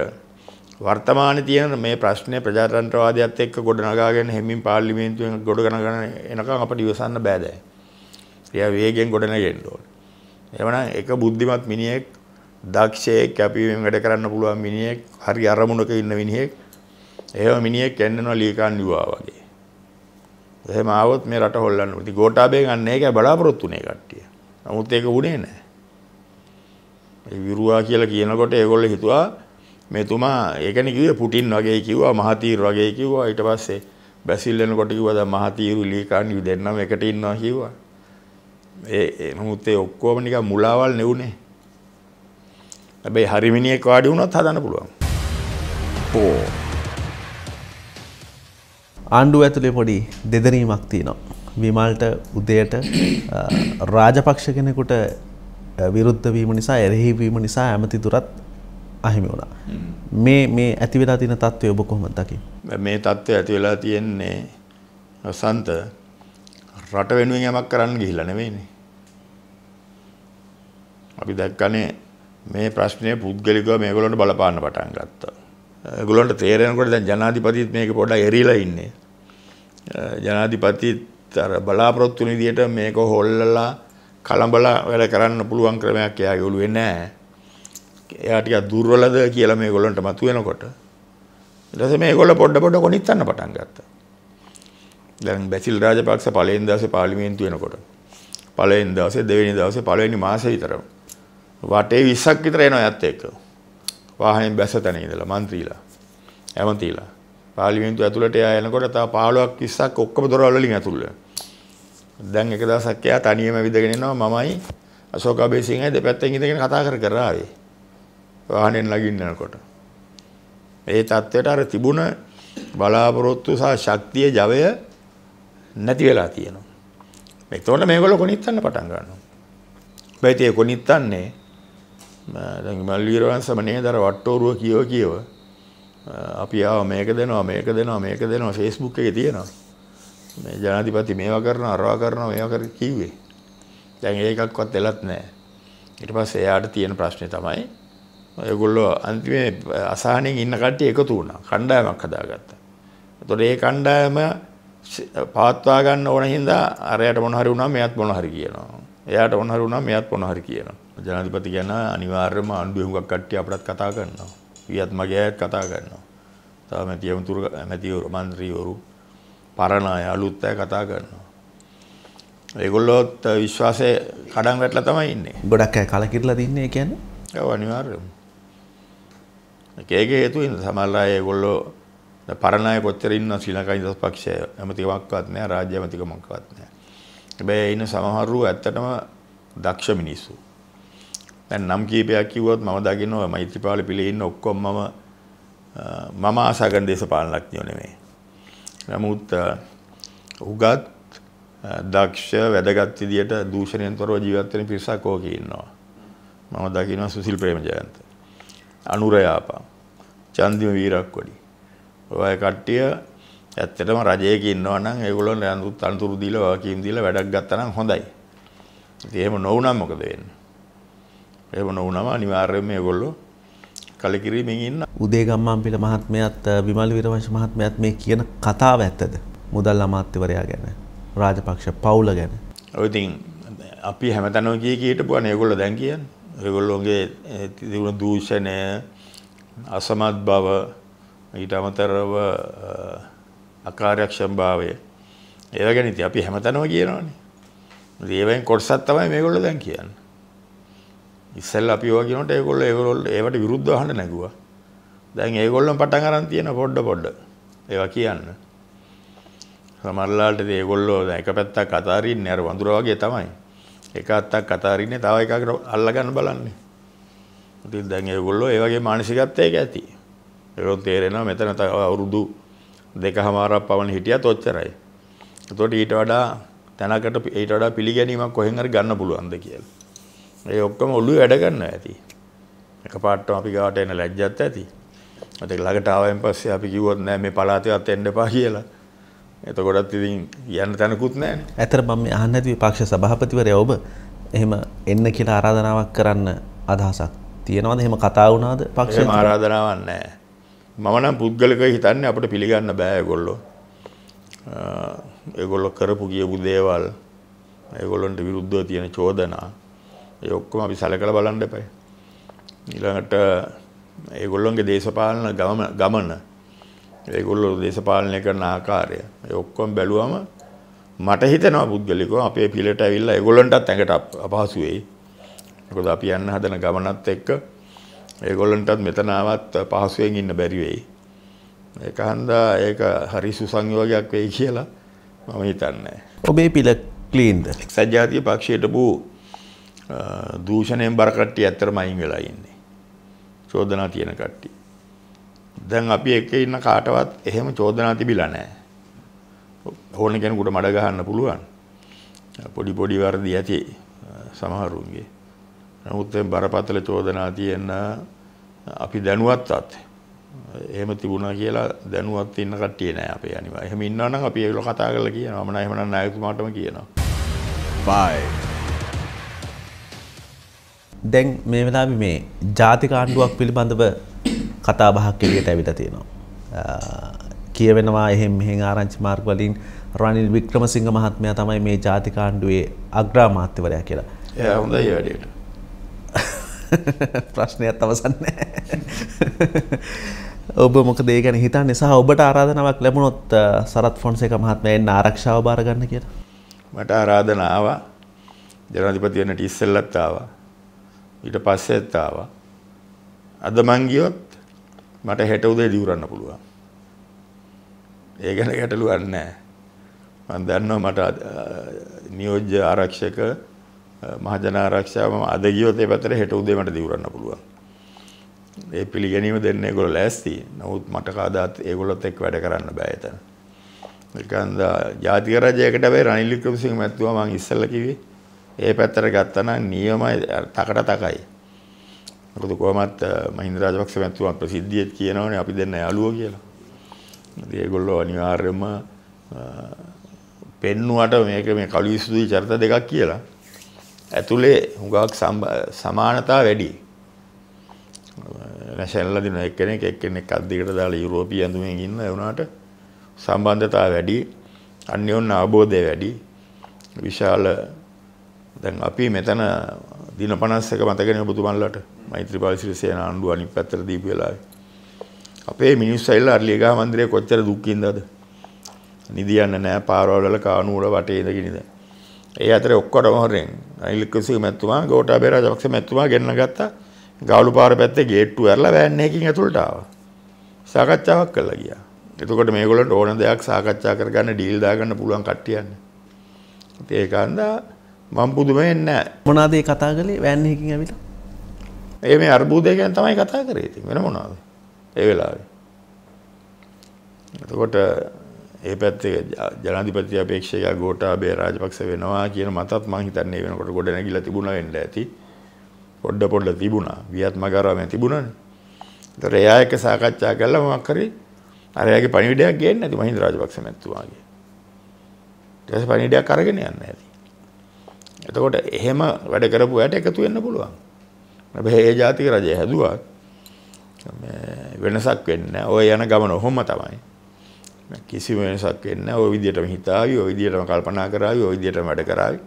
වර්තමානයේ තියෙන මේ ප්‍රශ්නේ ප්‍රජාතන්ත්‍රවාදයත් එක්ක ගොඩනගාගෙන හෙමින් පාර්ලිමේන්තුවෙන් ගොඩනගන එනකම් අපිට ඉවසන්න බෑ දැන්. එයා වේගෙන් ගොඩනගෙන්න ඕනේ. එවනම් එක බුද්ධිමත් මිනිහෙක්, දක්ෂයෙක්, අපි මේ වැඩ කරන්න පුළුවන් මිනිහෙක්, හරි අරමුණක ඉන්න මිනිහෙක්, එහෙම මිනිහෙක් යන්නනවා ලීකාන් යුවා වගේ. එහෙම ආවොත් මේ රට හොල්ලන්න ඕනේ. ඉතින් ගෝඨාභය ගන්න ඒකයි බලාපොරොත්තු වෙන්නේ කට්ටිය. නමුත් ඒක වුණේ නැහැ. ඒ විරුවා කියලා කියනකොට ඒගොල්ලෝ හිතුවා මේ තුමා ඒකනේ කිව්වේ පුටින් වගේ කිව්වා මහතීර් වගේ කිව්වා ඊට පස්සේ බැසිල් වෙනකොට කිව්වා දැන් මහතීරු ලීකාන්වි දෙන්නම එකට ඉන්නවා කිව්වා. ඒ නමුත් ඒ ඔක්කොම නිකන් මුලාවල් නෙවුනේ. හැබැයි හරිමිනියෙක් වාඩි වුණොත් හදන්න පුළුවන්. පෝ ආණ්ඩුව ඇතුලේ පොඩි දෙදරීමක් තියෙනවා. විමල්ට උදයට රාජපක්ෂ කෙනෙකුට විරුද්ධ වීම නිසා එරෙහිවීම නිසා ඇමතිතුරත් අහිමි වුණා. මේ මේ ඇතිවෙලා තියෙන තත්ත්වය ඔබ කොහොමද දකින්නේ? මේ තත්ත්වය ඇතිවෙලා තියෙන්නේ සන්ත රට වෙනුවෙන් යමක් කරන්න ගිහිල්ලා නෙවෙයිනේ. අපි දැක්කනේ මේ ප්‍රශ්නේ පුද්ගලිකව මේගොල්ලන්ට බලපාන්න පටන් ගත්තා. ගොලන්ට තේරෙනකොට දැන් ජනාධිපතිත් මේක පොඩ්ඩක් එරිලා ඉන්නේ. ජනාධිපතිත් අර බලාපොරොත්තු විදියට මේක හොල්ලලා කලඹලා වැඩ කරන්න පුළුවන් ක්‍රමයක් එයාගේ ඔළුවේ නැහැ. එයා ටිකක් දුර්වලද කියලා මේ ගොල්ලන්ට මතුවෙනකොට ඊට පස්සේ මේගොල්ලෝ පොඩ පොඩ කොනිටන්න පටන් ගත්තා. දැන් බැසිල් රාජපක්ෂ පළවෙනි දවසේ පාර්ලිමේන්තු වෙනකොට පළවෙනි දවසේ දෙවෙනි දවසේ පළවෙනි මාසේ විතරම වටේ 20ක් විතර එනවා යත් එක්ක. වාහනෙන් බැස තැන ඉඳලා മന്ത്രിලා ඇමතිලා පාර්ලිමේන්තුව ඇතුළට එයා එනකොට තව 15ක් 20ක් ඔක්කොම දොරවල් වලින් ඇතුළ. දැන් එක දවසක් එයා තනියම විදගෙන එනවා මමයි අශෝක අබේසිංහයි දෙපැත්තෙන් ඉඳගෙන කතා කර කර ආවේ. වාහනෙන් ළඟින් යනකොට. මේ தത്വයට අර තිබුණ බලාපොරොත්තු සහ ශක්තිය ජවය නැති වෙලා තියෙනවා. ඒතකොට මේගොල්ලෝ කොනිත්තන්න පටන් ගන්නවා. බයිතේ කොනිත්තන්නේ මල්වීරවන් සමනය දර වට්ටෝරුව කියව කියව අපි ආව මේක දෙනවා මේක දෙනවා මේක දෙනවා ෆෙස්බුක් එක තියෙනවා මේ ජනාධිපති මේවා කරන අරවා කරනවා මේවා කර කිව්වේ දැන් ඒකක්වත් එලත් නෑ ඊට පස්සේ එයාට තියෙන ප්‍රශ්නේ තමයි ඔයගොල්ලෝ අන්තිමේ අසහනෙන් ඉන්න කට්ටිය එකතු වුණා කණ්ඩායමක් හදාගත්තා එතකොට ඒ කණ්ඩායම පවත්වා ගන්න ඕන හින්දා අරයට මොන හරි වුණා මෙයාත් මොන හරි කියනවා එයාට මොන හරි වුණා මෙයාත් මොන හරි කියනවා ජනාධිපති ගැන අනිවාර්යම ආණ්ඩුවේ හුඟක් කට්ටිය අපටත් කතා කරනවා. වියත් මගේ අයත් කතා කරනවා. තව මැති ඇමතුරු මැතිවරු മന്ത്രിවරු පරණ අය අලුත් අය කතා කරනවා. ඒගොල්ලොත් විශ්වාසය කඩන් වැටලා තමයි ඉන්නේ. ගොඩක් අය කලකිරලා තින්නේ ඒ කියන්නේ. ඔව් අනිවාර්යයෙන්ම. ඒකේ හේතුව ඉන්න සමහර අය ඒගොල්ලෝ පරණ අය කොච්චර ඉන්නවා ශ්‍රී ලංකා ඉන්දස් පක්ෂය ඇමතිකමක්වත් නැහැ රාජ්‍ය ඇමතිකමක්වත් නැහැ. හැබැයි ඉන්න සමහරු ඇත්තටම දක්ෂ මිනිස්සු. දැන් නම් කීපයක් කිව්වොත් මම දකින්නවා මෛත්‍රීපාල පිළේ ඉන්න ඔක්කොම මම මම ආසා කරන දේශපාලනඥයෝ නෙමෙයි. නමුත් උගත් දක්ෂ වැදගත් විදියට දූෂණයෙන් තොරව ජීවත් වෙන පිරිසක් ඕකේ ඉන්නවා. මම දකින්නවා සුසිල් ප්‍රේමජයන්ත. අනුරයාපා. චන්දිම වීරක්කොඩි. ඔය කට්ටිය ඇත්තටම රජයක ඉන්නවා නම් ඒගොල්ලෝ අනුතුරු දීලා වගකීම් දීලා වැඩක් ගත්තා නම් හොඳයි. ඉතින් එහෙම නොවුනම් මොකද වෙන්නේ? එහෙම නොවුනම අනිවාර්යයෙන් මේගොල්ලෝ කලකිරීමෙන් ඉන්න. උදේගම්මාම්පිල මහත්මයාත් විමල් විරවංශ මහත්මයාත් මේ කියන කතාව ඇත්තද? මුදල් අමාත්‍යවරයා ගැන, රාජපක්ෂ පවුල ගැන. ඔය ඉතින් අපි හැමතැනම කී කී හිටපුවානේ ඒගොල්ලෝ දැන් කියන්නේ. ඒගොල්ලෝගේ තිබුණ දූෂණය, අසමත් බව, ඊට අමතරව අකාර්යක්ෂම භාවය. ඒව ගැන ඉතින් අපි හැමතැනම කියනවානේ. ඒවෙන් කොටසක් තමයි මේගොල්ලෝ දැන් කියන්නේ. ඉස්සල්ලා අපි ඔය කියනකොට ඒගොල්ලෝ ඒගොල්ලෝ ඒවට විරුද්ධව අහන්න නැගුවා. දැන් ඒගොල්ලෝ පටන් අරන් තියෙන පොඩ පොඩ ඒවා කියන්න. සමහරලාට ඒගොල්ලෝ එක පැත්තක් අතාරින්නේ අර වඳුර වගේ තමයි. එක අත්තක් අතාරින්නේ තව එකකට අල්ලගන්න බලන්නේ. ඉතින් දැන් ඒගොල්ලෝ ඒ වගේ මානසිකත්වයක ඇති. ඒගොල්ලෝ තේරෙනවා මෙතන තව අවුරුදු දෙකමාරක් පවන හිටියත් ඔච්චරයි. එතකොට ඊට වඩා තැනකට ඊට වඩා පිළිගැනීමක් කොහෙන් හරි ගන්න පුළුවන්ද කියලා. ඒ ඔක්කොම ඔළුව වැඩ ගන්නවා ඇති. එකපාරටම අපි ගාවට එන ලැජ්ජත් ඇති. ඒත් ළඟට ආවෙන් පස්සේ අපි කිව්වොත් නෑ මේ පළාතේවත් එන්න එපා කියලා. එතකොටත් ඉතින් යන්න තැනකුත් නෑනේ. ඇතර මම අහන්න ඇති විපක්ෂ සභාපතිවරයා ඔබ එහෙම එන්න කියලා ආරාධනාවක් කරන්න අදහසක් තියෙනවද? එහෙම කතා වුණාද පක්ෂේ? එහෙම ආරාධනාවක් නෑ. මම නම් පුද්ගලිකව හිතන්නේ අපිට පිළිගන්න බෑ ඒගොල්ලෝ. ඒගොල්ලෝ කරපු කියපු දේවල් ඒගොල්ලන්ට විරුද්ධව තියෙන චෝදනා ඒ ඔක්කොම අපි සැලකලා බලන්න එපයි. ඊළඟට ඒගොල්ලොන්ගේ දේශපාලන ගම ගමන ඒගොල්ලෝ දේශපාලනය කරන ආකාරය ඒ ඔක්කොම බැලුවම මට හිතෙනවා පුද්ගලිකව අපේ පිළට ඇවිල්ලා ඒගොල්ලන්ටත් ඇඟට අපහසු වෙයි. මොකද අපි යන්න හදන ගමනත් එක්ක ඒගොල්ලන්ටත් මෙතන ආවත් පහසුවෙන් ඉන්න බැරි වෙයි. ඒක හන්දා ඒක හරි සුසංයෝගයක් වෙයි කියලා මම හිතන්නේ. ඔබේ පිළ ක්ලීන්ද? එක්සත් ජාතික පක්ෂයට බූ දූෂණයෙන් බර කට්ටිය ඇත්තටම අයින් වෙලා ඉන්නේ. චෝදනා තියෙන කට්ටිය. දැන් අපි එක ඉන්න කාටවත් එහෙම චෝදනා තිබිලා නැහැ. ඕන කෙනෙකුට මඩ ගහන්න පුළුවන්. පොඩි පොඩි වර්ධි ඇති සමහරුන්ගේ. නමුත් බරපතල චෝදනා තියෙන අපි දැනුවත්වත් එහෙම තිබුණා කියලා දැනුවත් ඉන්න කට්ටිය නෑ අපේ අනිවා. එහෙම ඉන්නවා නම් අපි ඒගොල්ලෝ කතා කරලා කියනවා. මම නම් එහෙම නම් නායකතුමාටම කියනවා. 5 දැන් මේ වෙලාවේ මේ ජාතික ආණ්ඩුවක් පිළිබඳව කතා බහක් එළියට ඇවිල්ලා තියෙනවා. කියවෙනවා එහෙම මෙහෙන් ආරංචි මාර්ග වලින් රනිල් වික්‍රමසිංහ මහත්මයා තමයි මේ ජාතික ආණ්ඩුවේ අග්‍රාමාත්‍යවරයා කියලා. එයා හොඳයි වැඩේට. ප්‍රශ්නයක් අවසන් ඔබ මොකද ඒ ගැන හිතන්නේ සහ ඔබට ආරාධනාවක් ලැබුණොත් සරත් ෆොන්සේක මහත්මයා එන්න ආරක්ෂාව බාර ගන්න කියලා. මට ආරාධනාව ආවා. ජනාධිපති වෙන්නට ඉස්සෙල්ලත් ආවා. ඊට පස්සෙත් ආවා. අද මං ගියොත් මට හෙට උදේ දිවුරන්න පුළුවන්. ඒ ගැන ගැටලුවක් නැහැ. මම දන්නවා මට නියෝජ්‍ය ආරක්ෂක මහජන ආරක්ෂාව මම අද ගියොත් ඒ පැත්තට හෙට උදේ මට දිවුරන්න පුළුවන්. ඒ පිළිගැනීම දෙන්නේ ඒගොල්ලෝ ලෑස්ති. නමුත් මට කවදාත් ඒගොල්ලොත් එක්ක වැඩ කරන්න බෑ එතන. නිකන්ද ජාතික රජයකට වෙයි රනිල් වික්‍රමසිංහ මැතිතුමා මම ඉස්සෙල්ලා කිව්වේ ඒ පැත්තට ගත්තා නම් නියමයි තකට තකයි. මොකද කොහොමත් මහින්ද රාජපක්ෂ මැතිතුමා ප්‍රසිද්ධියෙත් කියනවනේ අපි දෙන්න යාළුවෝ කියලා. ඉතින් ඒගොල්ලෝ අනිවාර්යයෙන්ම පෙන්නුවට මේක මේ කළු විසුදුයි චරිත දෙකක් කියලා. ඇතුලේ හුඟක් සමානතා වැඩි. නැෂනල් දින එක්කෙනෙක් එක්කෙනෙක් අත් දෙකට දාලා යුරෝපීය ඇඳුමෙන් ඉන්න ඒ වුණාට සම්බන්ධතාව වැඩි, අන්‍යෝන්‍ය අවබෝධය වැඩි. විශාල දැන් අපි මෙතන දින 51 මතකනේ ඔබතුමන්ලට මෛත්‍රීපාල සිරිසේන ආණ්ඩුව අනිත් පැත්තට දීපු වෙලාවේ අපේ මිනිස්සු ඇවිල්ලා අරලියගහ මන්දිරේ කොච්චර දුක්ඛින්දද නිදියන්න නෑ පාරවල් වල කාණු වල වටේ ඉඳගෙනද ඒ අතරේ ඔක්කොටම හොරෙන් අනිල් කුසී මැතිතුමා ගෝඨාභය රාජපක්ෂ මැතිතුමා ගෙන්න ගත්තා ගාලු පාර පැත්තේ ගේට්ටු ඇරලා වෑන් එකකින් ඇතුළට ආවා සාකච්ඡාවක් කළා ගියා එතකොට මේගොල්ලන්ට ඕන දෙයක් සාකච්ඡා කරගන්න ඩීල් දාගන්න පුළුවන් කට්ටියන්නේ ඉතින් ඒකන්දා මම පුදුම වෙන්නේ නැහැ. මොනවාද ඒ කතා කළේ වෑන් එකකින් ඇවිල්ලා? ඒ මේ අර්බුදය ගැන තමයි කතා කරේ ඉතින් වෙන මොනවාද? ඒ වෙලාවේ. එතකොට ඒ පැත්තේ ජනාධිපති අපේක්ෂකයා ගෝඨාභය රාජපක්ෂ වෙනවා කියන මතත් මං හිතන්නේ වෙනකොට ගොඩ නැගිලා තිබුණා වෙන්න ඇති. පොඩ පොඩ තිබුණා. වියත්මගාරාවෙන් තිබුණානේ. ඒතර එයා එක්ක සාකච්ඡා කළා මොකක් කරේ? අර එයාගේ පණිවිඩයක් ගේන්න නැති මහින්ද රාජපක්ෂ මැතිතුමාගේ. ඊට පස්සේ පණිවිඩයක් අරගෙන යන්න ඇති. එතකොට එහෙම වැඩ කරපු අයට එකතු වෙන්න පුළුවන්. මේ ඒ ජාතික රජය හැදුවා. මේ වෙනසක් වෙන්නේ ඔය යන ගමන ඔහොම තමයි. කිසි වෙනසක් වෙන්නේ නැහැ. ওই විදිහටම හිතාවි, ওই විදිහටම කල්පනා කරાવી, ওই විදිහටම වැඩ කරાવી.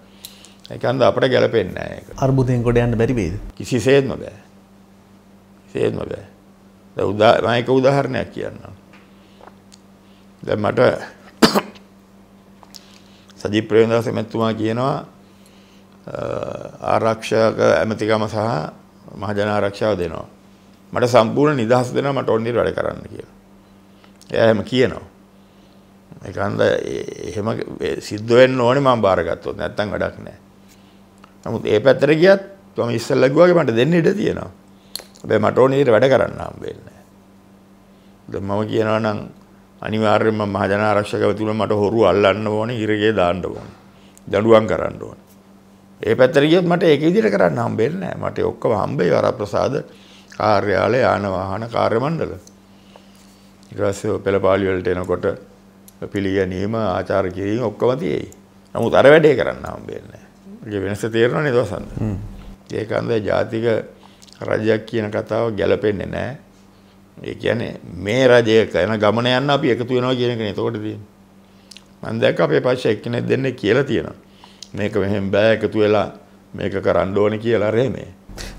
ඒකන්ද අපට ගැලපෙන්නේ නැහැ ඒක. අර්බුදයෙන් ගොඩ යන්න බැරි වේද? කිසිසේත්ම බෑ. කිසිසේත්ම බෑ. දැන් උදා මම එක උදාහරණයක් කියන්නම්. දැන් මට සජීප් ප්‍රේමදාස මෙතුමා කියනවා ආරක්ෂක ඇමතිකම සහ මහජන ආරක්ෂාව දෙනවා. මට සම්පූර්ණ නිදහස දෙනවා මට ඕන විදිහට වැඩ කරන්න කියලා. එයා එහෙම කියනවා. ඒකන්ද එහෙම සිද්ධ වෙන්න ඕනේ මම බාරගත්තොත් නැත්තම් වැඩක් නැහැ. නමුත් ඒ පැත්තට ගියත් මම ඉස්සෙල්ලා ගියාගේ මට දෙන්න ඉඩ තියෙනවා. හැබැයි මට ඕන විදිහට වැඩ කරන්න හම්බෙන්නේ නැහැ. මම කියනවා නම් අනිවාර්යයෙන්ම මහජන ආරක්ෂකව තුල මට හොරු අල්ලන්න ඕනේ, ඉරගේ දාන්න ඕනේ, දඬුවම් කරන්න ඕනේ. ඒ පැත්තට ගියොත් මට ඒක විදිහට කරන්න හම්බෙන්නේ නැහැ. මට ඔක්කොම හම්බෙයි වරප්‍රසාද කාර්යාලය යාන වාහන කාර්ය මණ්ඩල. ඊට පස්සේ පෙළපාලි වලට එනකොට පිළිගැනීම ආචාර කිරීම ඔක්කොම තියෙයි. නමුත් අර වැඩේ කරන්න හම්බෙන්නේ නැහැ. ඒක වෙනස තේරෙනවනේ දවසන්ද. ඒක අන්දේ ජාතික රජයක් කියන කතාව ගැලපෙන්නේ නැහැ. ඒ කියන්නේ මේ රජය කරන ගමන යන්න අපි එකතු වෙනවා කියන එකනේ එතකොට තියෙන්නේ. මම දැක්ක අපේ පස්සේ එක්කෙනෙක් දෙන්නේ කියලා තියෙනවා. මේක මෙහෙම බෑ එකතු වෙලා මේක කරන්න ඕනේ කියලා රේ මේ.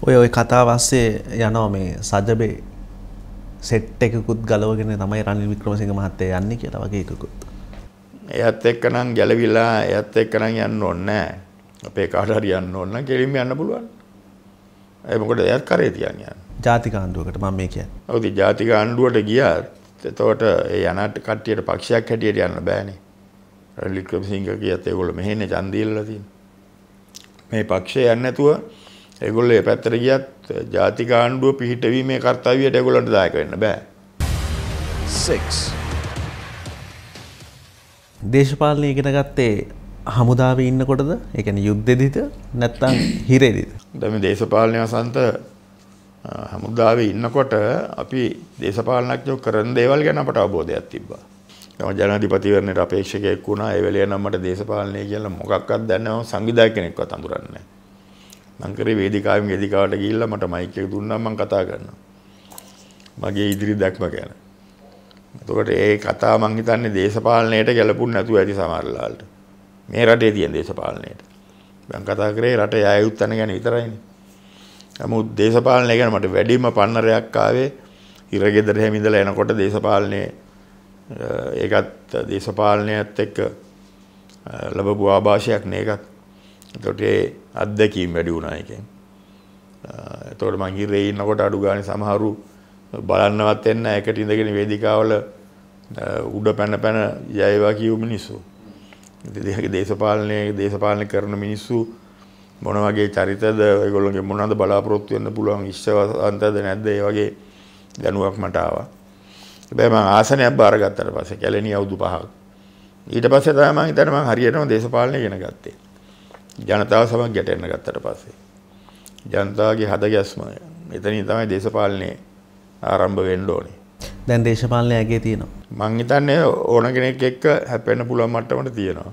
ඔය ඔය කතාව ඇස්සේ යනවා මේ සජබේ සෙට් එකකුත් ගලවගෙන තමයි රනිල් වික්‍රමසිංහ මහත්තයා යන්නේ කියලා වගේ එකකුත්. එයත් එක්ක නම් ගැලවිලා එයත් එක්ක නම් යන්න ඕනේ නැහැ. අපේ කාට හරි යන්න ඕන නම් කෙලින්ම යන්න පුළුවන්. ඒ මොකද එයත් කරේ තියන්නේ යන්නේ. ජාතික ආණ්ඩුවකට මම මේ කියන්නේ. ඔව් ඉතින් ජාතික ආණ්ඩුවට ගියත් එතකොට ඒ යනාට කට්ටියට පක්ෂයක් හැටියට යන්න බෑනේ. වික්‍රමසිංහ කියත් ඒගොල්ලෝ මෙහෙන්නේ ඡන්දය ඉල්ලලා තියෙන්නේ. මේ පක්ෂය යන්නේ නැතුව ඒගොල්ලෝ ඒ පැත්තට ගියත් ජාතික ආණ්ඩුව පිහිටවීමේ කාර්යයට ඒගොල්ලන්ට දායක වෙන්න බෑ. 6 දේශපාලනය ඉගෙන ගත්තේ හමුදාව ඉන්නකොටද එකන යුද්ධෙදිත නැත්තම් හිරේදිද. දම දේශපාලනය සන්ත හමුදාව ඉන්නකොට අපි දේශපාලනක්යෝ කරන දේවල් ගැන අපට අවබෝධයක් තිබ්බා. ජනාධිපතිවරණයට අපේක්ෂකයෙක් වුණා. ඒ වෙලේ නම් මට දේශපාලනය කියලා මොකක්වත් දන්නේ නැහැ. සංවිධායක කෙනෙක්වත් අඳුරන්නේ නැහැ. මං කරේ වේදිකාවෙන් වේදිකාවට ගිහිල්ලා මට මයික් එක දුන්නා මං කතා කරනවා. මගේ ඉදිරි දැක්ම ගැන. එතකොට ඒ කතාව මං හිතන්නේ දේශපාලනයට ගැලපුණ නැතුව ඇති සමහරලාට. මේ රටේ තියෙන දේශපාලනයට. මං කතා කරේ රටේ ආයුත් යන ගැන විතරයිනේ. නමුත් දේශපාලනය ගැන මට වැඩිම පන්නරයක් ආවේ ඉරගෙදර හැම ඉඳලා එනකොට දේශපාලනේ ඒකත් දේශපාලනයත් එක්ක ලැබපු ආభాෂයක් නේකත්. එතකොට ඒ අත්දැකීම් වැඩි වුණා එකෙන්. එතකොට මං ඉරේ ඉන්නකොට අඩු ගානේ සමහරු බලන්නවත් එන්න එකට ඉඳගෙන වේදිකාවල උඩ පැන පැන ජයවා කියු මිනිස්සු. ඉතින් දේශපාලනයේ දේශපාලන කරන මිනිස්සු මොන වගේ චරිතද ඒගොල්ලන්ගේ මොනවද බලාපොරොත්තු වෙන්න පුළුවන් ඉස්සවන්තද නැද්ද ඒ වගේ දැනුවක් මට ආවා. හැබැයි මම ආසනයක් බාරගත්තට පස්සේ කැලණිය අවුරුදු 5ක්. ඊට පස්සේ තමයි මම හිතන්නේ මම හරියටම දේශපාලනය ඉගෙන ගත්තේ. ජනතාව සමග ගැටෙන්න ගත්තට පස්සේ. ජනතාවගේ හද ගැස්ම එතනින් තමයි දේශපාලනේ ආරම්භ වෙන්න ඕනේ. දැන් දේශපාලනය ඇගේ තියෙනවා. මං හිතන්නේ ඕන කෙනෙක් එක්ක හැපෙන්න පුළුවන් මට්ටමට තියෙනවා.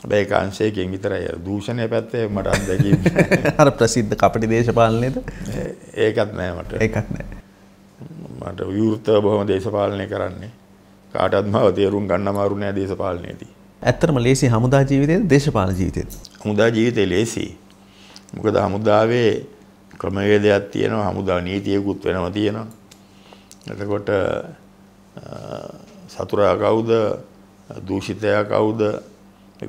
හැබැයි ඒක අංශයකින් විතරයි. දූෂණය පැත්තේ මට අත්දැකීම් අර ප්‍රසිද්ධ කපටි දේශපාලනේද? ඒකත් නෑ මට. ඒකත් නෑ. මට විවෘතව බොහොම දේශපාලනය කරන්නේ. කාටවත් මාව තේරුම් ගන්න අමාරු නෑ දේශපාලනයේදී. ඇත්තටම ලේසි හමුදා ජීවිතේද දේශපාලන ජීවිතේද? හමුදා ජීවිතේ ලේසි. මොකද හමුදාවේ ක්‍රමවේදයක් තියෙනවා, හමුදා නීතියකුත් වෙනවා තියෙනවා. එතකොට සතුරා කවුද, දූෂිතයා කවුද,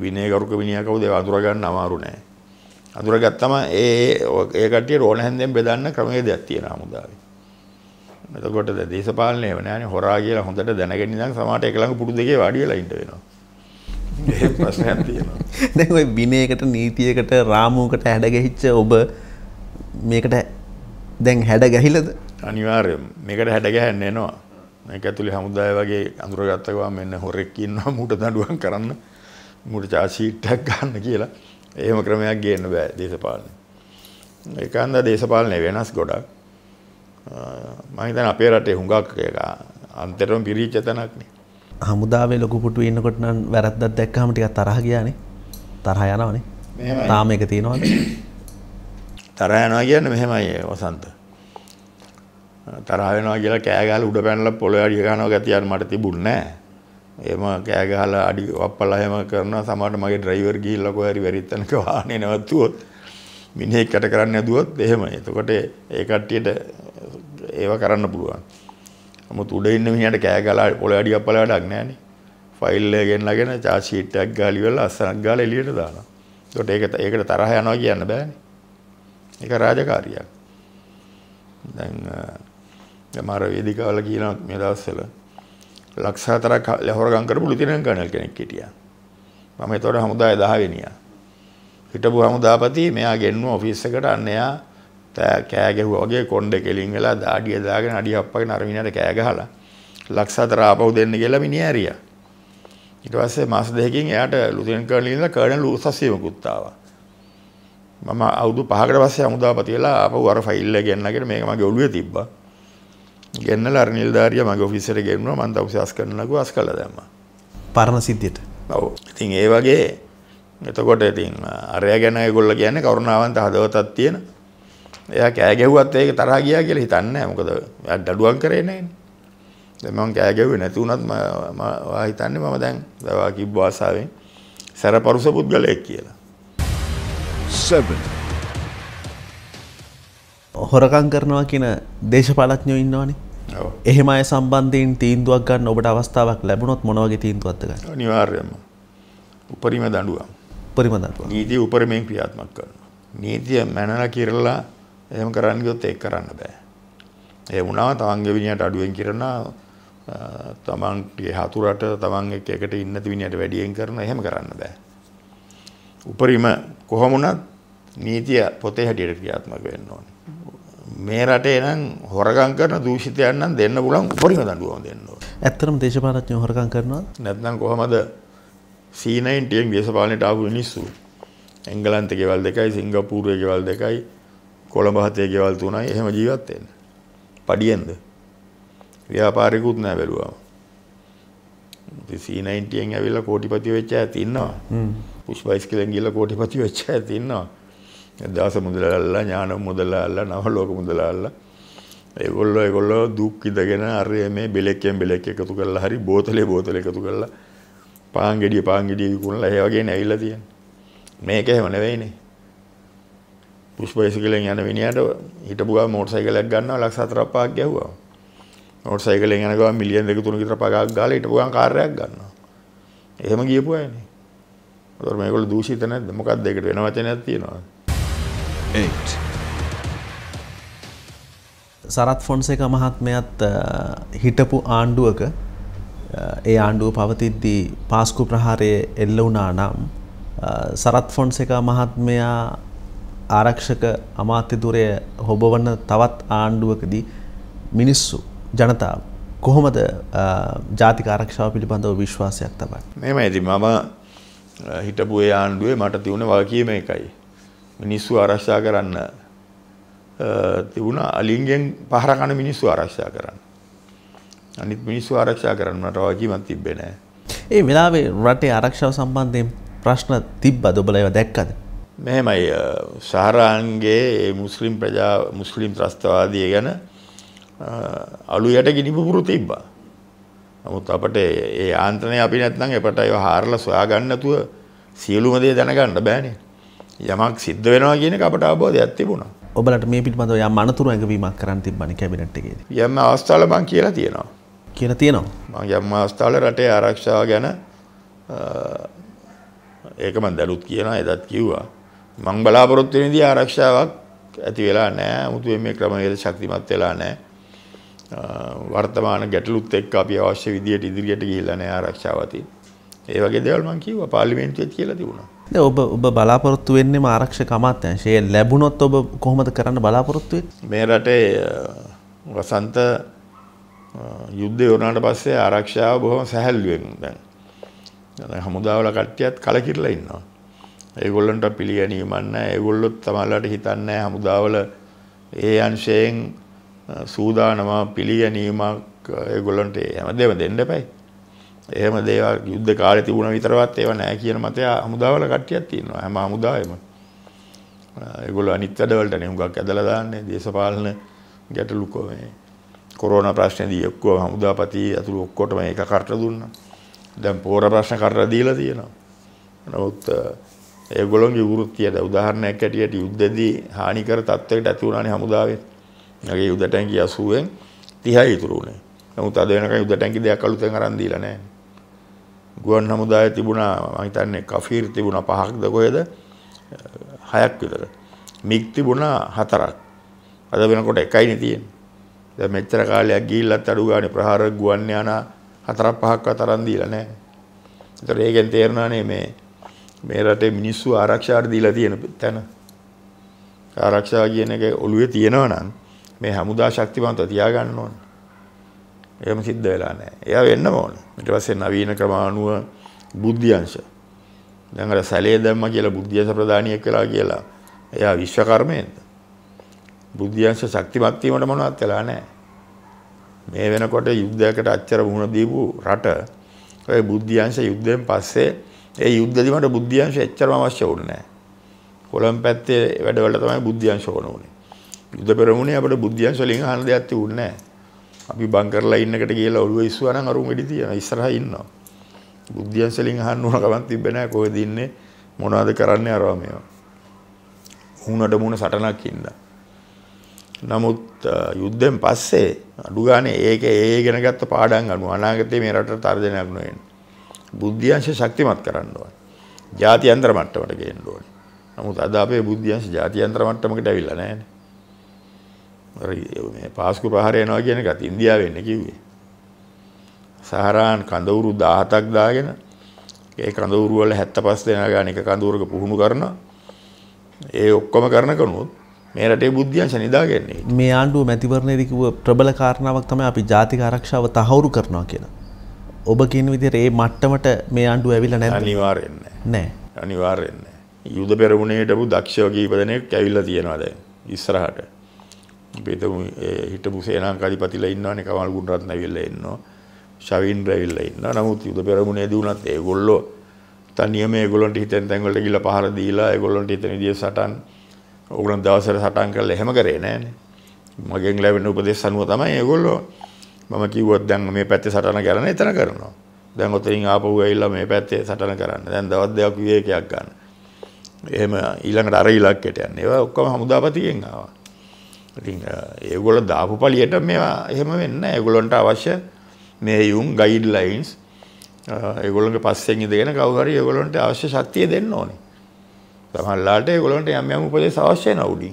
විනයගරුක විනයා කවුද ඒවා අඳුර ගන්න අමාරු නෑ. අඳුරගත්තම ඒ ඒ කට්ටිය රෝණ හැන්දෙන් බෙදන්න ක්‍රමවේදයක් තියෙනවා හමුදාවේ. එතකොට දේශපාලනය වෙනානේ හොරා කියලා හොඳට දැනගෙන ඉඳන් සමහරට එක ළඟ පුඩු දෙකේ වාඩි වෙලා ඉන්න වෙනවා. ඒ ප්‍රශ්නයක් තියෙනවා. දැන් ওই විනයකට නීතියකට රාමුවකට හැඩගැහිච්ච ඔබ මේකට දැන් හැඩ ගැහිලාද? අනිවාර්යයෙන් මේකට හැඩ ගැහෙන්න එනවා. මේක ඇතුලේ හමුදාය වගේ අඳුරගත්ත ගමන් මෙන්න හොරෙක් ඉන්නවා මූට දඬුවම් කරන්න. මූට චාර්ජ් ෂීට් එකක් ගන්න කියලා. එහෙම ක්‍රමයක් ගේන්න බෑ දේශපාලනේ. ඒකන්ද දේශපාලනේ වෙනස් ගොඩක්. මම හිතන්නේ අපේ රටේ හුඟක් ඒක අන්තරම පිරිච්ච තැනක්නේ. හමුදාවේ ලොකු පුටු ඉන්නකොට නම් වැරද්දක් දැක්කම ටිකක් තරහ ගියානේ. තරහ යනවනේ. මෙහෙමයි. තාම ඒක තියෙනවද? තරහ යනවා කියන්නේ මෙහෙමයි වසන්ත. තරහ වෙනවා කියලා කෑ ගහලා උඩ පැනලා පොළොවේ අඩිය ගන්නවා ගැතියක් මට තිබුණේ නැහැ. එහෙම කෑ ගහලා අඩි වප්පලා එහෙම කරනවා සමහරට මගේ ඩ්‍රයිවර් ගිහිල්ලා කොහරි වැරදි තැනක වාහනේ නැවතුවොත් මිනිහෙක් කට කරන්න නැදුවොත් එහෙම. එතකොට ඒ කට්ටියට ඒව කරන්න පුළුවන්. නමුත් උඩ ඉන්න මිනිහට කෑ ගාලා පොළොව අඩියක් පළ වැඩක් නැහැ ෆයිල් එක ගෙනලාගෙන චාර්ජ් ෂීට් එකක් ගාලා ඉවරලා අස්සනක් ගාලා එළියට දානවා. ඒකට ඒක ඒකට තරහ යනවා කියන්න බෑනේ. ඒක රාජකාරියක්. දැන් මාර වේදිකාවල කියනවා මේ දවස්වල ලක්ෂ හතරක් හොරගම් කරපු ලුතිනන් කනල් කෙනෙක් හිටියා. මම ඒතකොට හමුදාය 10 වෙනියා. හිටපු හමුදාපති මෙයා ගෙන්නුව ඔෆිස් එකට අන්න එයා කෑ ගැහුවා වගේ කොණ්ඩේ කෙලින් වෙලා දාඩිය දාගෙන අඩිය අප්පගෙන අර මිනිහට කෑ ගහලා ලක්ෂ 4 ආපහු දෙන්න කියලා මිනිහා ඇරියා. ඊට පස්සේ මාස දෙකකින් එයාට ලුතියන් කර්නල් ඉඳලා කර්නල් උසස්සියමකුත් ආවා. මම අවුරුදු 5කට පස්සේ අමුදාපති වෙලා ආපහු අර ෆයිල් එක ගෙන්නගෙන මේක මගේ ඔළුවේ තිබ්බා. ගෙන්නලා අර නිලධාරියා මගේ ඔෆිස් එකට ගෙන්නුවා මම තවසේ අස් කරන්න ලගුවා අස් කළා දැම්මා. පරණ සිද්ධියට. ඔව්. ඉතින් ඒ වගේ එතකොට ඉතින් අරයා ගැන ඒගොල්ලෝ කියන්නේ කරුණාවන්ත හදවතක් තියෙන එයා කෑ ගැහුවත් ඒක තරහා ගියා කියලා හිතන්නේ නැහැ. මොකද එයා දඩුවම් කරේ නැහැ. දැන් මම කෑ ගැහුවේ නැති වුණත් මම වා හිතන්නේ මම දැන් දවා කිව්ව ආසාවෙන් සැරපරුස පුද්ගලයෙක් කියලා. 7 හොරකම් කරනවා කියන දේශපාලඥයෝ ඉන්නවනේ. ඔව්. එහෙම අය සම්බන්ධයෙන් තීන්දුවක් ගන්න ඔබට අවස්ථාවක් ලැබුණොත් මොන වගේ තීන්දුවක්ද ගන්න? අනිවාර්යයෙන්ම. උපරිම දඬුවම්. උපරිම දඬුවම්. නීතිය උපරිමයෙන් ක්‍රියාත්මක කරනවා. නීතිය මැනලා කිරලා එහෙම කරන්න ගියොත් ඒක කරන්න බෑ. ඒ වුණා තමන්ගේ විනියට අඩුවෙන් කරන තමන්ගේ හතුරට තමන් එක්ක එකට ඉන්න විනියට වැඩියෙන් කරන එහෙම කරන්න බෑ. උපරිම කොහොම වුණත් නීතිය පොතේ හැටියට ක්‍රියාත්මක වෙන්න ඕනේ. මේ රටේ නම් හොරගම් කරන දූෂිතයන් නම් දෙන්න පුළුවන් උපරිම දඬුවම දෙන්න ඕනේ. ඇත්තටම දේශපාලනඥයෝ හොරගම් කරනවා? නැත්නම් කොහමද C90 ටෙන් දේශපාලනයට ආපු මිනිස්සු එංගලන්තේ ගෙවල් දෙකයි සිංගප්පූරුවේ ගෙවල් දෙකයි කොළඹ හතේ ගෙවල් තුනයි එහෙම ජීවත් වෙන්න. පඩියෙන්ද? ව්‍යාපාරිකුත් නැහැ බැලුවම. C90න් ඇවිල්ලා කෝටිපති වෙච්ච ඇති ඉන්නවා. පුෂ් බයිස්කලෙන් ගිහලා කෝටිපති වෙච්ච ඇති ඉන්නවා. දවස මුදලාල්ලා ඥාන මුදලාල්ලා නව ලෝක මුදලාල්ලා ඒගොල්ලෝ ඒගොල්ලෝ දුක් ඉඳගෙන අරය මේ බෙලෙක්යෙන් බෙලෙක් එකතු කරලා හරි බෝතලේ බෝතල එකතු කරලා පාන් ගෙඩිය පාන් ගෙඩිය විකුණලා ඒ වගේ නෑවිලා තියෙන. මේක එහෙම නෙවෙයිනේ. පුෂ්පයිසිකලෙන් යන මිනිහට හිටපු ගා මෝටර් සයිකලයක් ගන්නවා ලක්ෂ 4ක් 5ක් ගැහුවා. මෝටර් සයිකලෙන් යන ගා මිලියන් 2 3 විතර පගක් ගාලා හිටපු ගාන් කාර්යයක් ගන්නවා. එහෙම ගියපු අයනේ. ඒතර මේගොල්ලෝ දූෂිත නැද්ද? මොකක්ද ඒකට වෙන වචනයක් තියනවාද? 8 සරත් ෆොන්සේක මහත්මයත් හිටපු ආණ්ඩුවක ඒ ආණ්ඩුව පවතිද්දී පාස්කු ප්‍රහාරය එල්ල වුණා නම් සරත් ෆොන්සේක මහත්මයා ආරක්ෂක අමාත්‍යදුරය හොබවන්න තවත් ආණ්ඩුවකදී මිනිස්සු ජනතාව කොහොමද ජාතික ආරක්ෂාව පිළිබඳව විශ්වාසයක් තබයි. මෙම ඇති මම හිටපුේ ආණ්ඩුවේ මට තිවුණ වගකීම එකයි. මිනිස්සු ආරක්ෂා කරන්න තිබුණ අලින්ගෙන් පහරකණ මිනිස්සු ආරක්ෂා කරන්න. අනිත් මිනිස්සු ආරක්ෂා කරන්නට වගකීමක් තිබ්බේ නෑ. ඒ වෙලාවේ රටේ ආරක්ෂාව සම්බන්ධයෙන් ප්‍රශ්න තිබ්බ දොබල ඒවා දැක්කද? මෙහෙමයි සහරාන්ගේ මුස්ලිම් ප්‍රජා මුස්ලිම් ත්‍රස්තවාදිය ගැන අලු යට ගිනිපුපුරු තිබ්බා. නමුත් අපට ඒ ආන්ත්‍රණය අපි නැත්නම් එපට ඒව හාරලා සොයාගන්න නැතුව සියලුම දේ දැනගන්න බෑනේ. යමක් සිද්ධ වෙනවා කියන එක අපට අවබෝධයක් තිබුණා. ඔබලට මේ පිටමද යම් අනතුරු ඇඟවීමක් කරන්න තිබ්බනි කැබිනට් එකේදී. යම් අවස්ථාවල මං කියලා තියෙනවා. කියලා තියෙනවා. මං යම් අවස්ථාවල රටේ ආරක්ෂාව ගැන ඒක මං දැලුත් කියනවා එදත් කිව්වා. මං බලාපොරොත්තු වෙන විදිහ ආරක්ෂාවක් ඇති වෙලා නැහැ. මුතු මේ ක්‍රමවේද ශක්තිමත් වෙලා නැහැ. වර්තමාන ගැටලුත් එක්ක අපි අවශ්‍ය විදිහට ඉදිරියට ගිහිල්ලා නැහැ ආරක්ෂාව ඇති. ඒ වගේ දේවල් මං කිව්වා පාර්ලිමේන්තුවේ කියලා තිබුණා. ඔබ ඔබ බලාපොරොත්තු වෙන්නේ ආරක්ෂක අමාත්‍යංශය ලැබුණොත් ඔබ කොහොමද කරන්න බලාපොරොත්තු මේ රටේ වසන්ත යුද්ධය වුණාට පස්සේ ආරක්ෂාව බොහොම සැහැල්ලුවෙන් දැන් හමුදාවල කට්ටියත් කලකිරලා ඉන්නවා ඒගොල්ලන්ට පිළිගැනීමන්න ඒගොල්ලොත් තමල්ලට හිතන්න හමුදාවල ඒ අංශයෙන් සූදානම පිළිගැනීමක් ඒගොල්ලන්ට හැම දෙම දෙන්න පැයි එහෙම දේවල් යුද්ධ කාලෙ තිබුණ විතරවත් ඒව නැහැ කියන මතය හමුදාවල කට්ටියක් තියෙනවා හැම හමුදාවෙම ඒගොල්ලෝ අනිත් වැඩවලට නේ හුඟක් ඇදලා දාන්නේ දේශපාලන ගැටලු කොහේ කොරෝනා ප්‍රශ්නේදී ඔක්කොම හමුදාපති අතුළු ඔක්කොටම ඒක කරට දුන්නා දැන් පෝර ප්‍රශ්න කරලා දීලා තියෙනවා නමුත් ඒගොල්ලන්ගේ වෘත්තියට උදාහරණයක් ඇටියට යුද්ධදී හානිකර තත්ත්වයකට ඇති වුණානේ හමුදාවේ. මගේ යුද ටැංකිය 80න් 30යි ඉතුරු වුණේ. නමුත් අද වෙනකන් යුද ටැංකි දෙකක් අලුතෙන් අරන් දීලා නැහැ. ගුවන් හමුදාවේ තිබුණා මම හිතන්නේ කෆීර් තිබුණා පහක්ද කොහෙද? හයක් විතර. මිග් තිබුණා හතරක්. අද වෙනකොට එකයිනේ තියෙන්නේ. දැන් මෙච්චර කාලයක් ගිහිල්ලත් අඩු ගානේ ප්‍රහාර ගුවන් යානා හතරක් පහක්වත් අරන් දීලා නැහැ. ඒතර ඒකෙන් තේරෙනානේ මේ මේ රටේ මිනිස්සු ආරක්ෂාට දීලා තියෙන තැන ආරක්ෂා කියන එක ඔළුවේ තියෙනවා නම් මේ හමුදා ශක්තිමන්තව තියාගන්න ඕන. එහෙම සිද්ධ වෙලා නැහැ. එයා වෙන්න ඕන. ඊට පස්සේ නවීන ක්‍රමානුව බුද්ධිංශ. දැන් අර සැලේ දැම්මා කියලා බුද්ධිංශ ප්‍රදානියෙක් වෙලා කියලා. එයා විශ්වකර්මයෙන්ද? බුද්ධිංශ ශක්තිමත් වීමට මොනවත් වෙලා නැහැ. මේ වෙනකොට යුද්ධයකට අච්චර වුණ දීපු රට ඔය බුද්ධිංශ යුද්ධයෙන් පස්සේ ඒ යුද්ධදී මට බුද්ධියංශ එච්චරම අවශ්‍ය වුණේ නැහැ. කොළඹ පැත්තේ වැඩවල තමයි බුද්ධියංශ ඕන උනේ. යුද්ධ පෙරමුණේ අපිට බුද්ධියංශ වලින් අහන්න දෙයක් තිබුණේ නැහැ. අපි බංකර්ලා ඉන්නකට කියලා ඔළුව ඉස්සුවා නම් අරුන් වෙඩි තියන ඉස්සරහා ඉන්නවා. බුද්ධියංශ වලින් අහන්න ඕන ගමන් තිබ්බේ නැහැ කොහෙද ඉන්නේ මොනවද කරන්නේ අරවා මේවා. මුහුණට මුහුණ සටනක් ඉඳලා නමුත් යුද්ධෙන් පස්සේ අඩු ගානේ ඒක ඒ ඉගෙන ගත්ත පාඩම් අනුව අනාගතේ මේ රටට තර්ජනයක් නොවෙන්නේ. බුද්ධ්‍යංශ ශක්තිමත් කරන්න ඕන. ජාත්‍යන්තර මට්ටමට ගේන්න ඕන. නමුත් අද අපේ බුද්ධ්‍යංශ ජාත්‍යන්තර මට්ටමකට ඇවිල්ලා නැහැනේ. මේ පාස්කු ප්‍රහාරය යනවා කියන එකත් ඉන්දියාවෙන්න කිව්වේ. සහරාන් කඳවුරු 17ක් දාගෙන ඒ කඳවුරු වල 75 දෙනා ගන්න එක කඳවුරක පුහුණු කරනවා. ඒ ඔක්කොම කරන කනුවොත් මේ රටේ බුද්ධ්‍යංශ නිදාගන්නේ. මේ ආණ්ඩුව මැතිවරණයේදී කිව්ව ප්‍රබල කාරණාවක් තමයි අපි ජාතික ආරක්ෂාව තහවුරු කරනවා කියලා. ඔබ කියන විදිහට ඒ මට්ටමට මේ ආණ්ඩුව ඇවිල්ලා නැද්ද? අනිවාර්යෙන් නෑ. අනිවාර්යෙන් නෑ. යුද පෙරමුණේටපු දක්ෂ වගේ ඉපදෙනෙක් ඇවිල්ලා තියෙනවා දැන් ඉස්සරහට. බෙදමු හිටපු සේනාධිපතිලා ඉන්නවනේ කමල් ගුණරත්න ඇවිල්ලා ඉන්නවා. ශවින් රැවිල්ලා ඉන්නවා. නමුත් යුද පෙරමුණේදී උනත් ඒගොල්ලෝ තනියම ඒගොල්ලන්ට හිතෙන තැන් වලට ගිහලා පහර දීලා ඒගොල්ලන්ට හිතෙන විදිහට සටන් ඕගොල්ලන් දවසට සටන් කරලා එහෙම කරේ නෑනේ. මගෙන් ලැබෙන උපදෙස් අනුව තමයි ඒගොල්ලෝ මම කිව්වොත් දැන් මේ පැත්තේ සටන කරන එතන කරනවා. දැන් ඔතනින් ආපහු ඇවිල්ලා මේ පැත්තේ සටන කරන්න. දැන් දවස් දෙකක් විවේකයක් ගන්න. එහෙම ඊළඟට අර ඉලක්කයට යන්න. ඒවා ඔක්කොම හමුදාපතියෙන් ආවා. ඉතින් ඒගොල්ලෝ දාපු පළියට මේවා එහෙම වෙන්නේ නැහැ. ඒගොල්ලන්ට අවශ්‍ය මේ යුම් ගයිඩ්ලයින්ස් ඒගොල්ලන්ගේ පස්සෙන් ඉඳගෙන කවුරු හරි ඒගොල්ලන්ට අවශ්‍ය ශක්තිය දෙන්න ඕනේ. සමහරලාට ඒගොල්ලන්ට යම් යම් උපදේශ අවශ්‍ය නැවුඩි.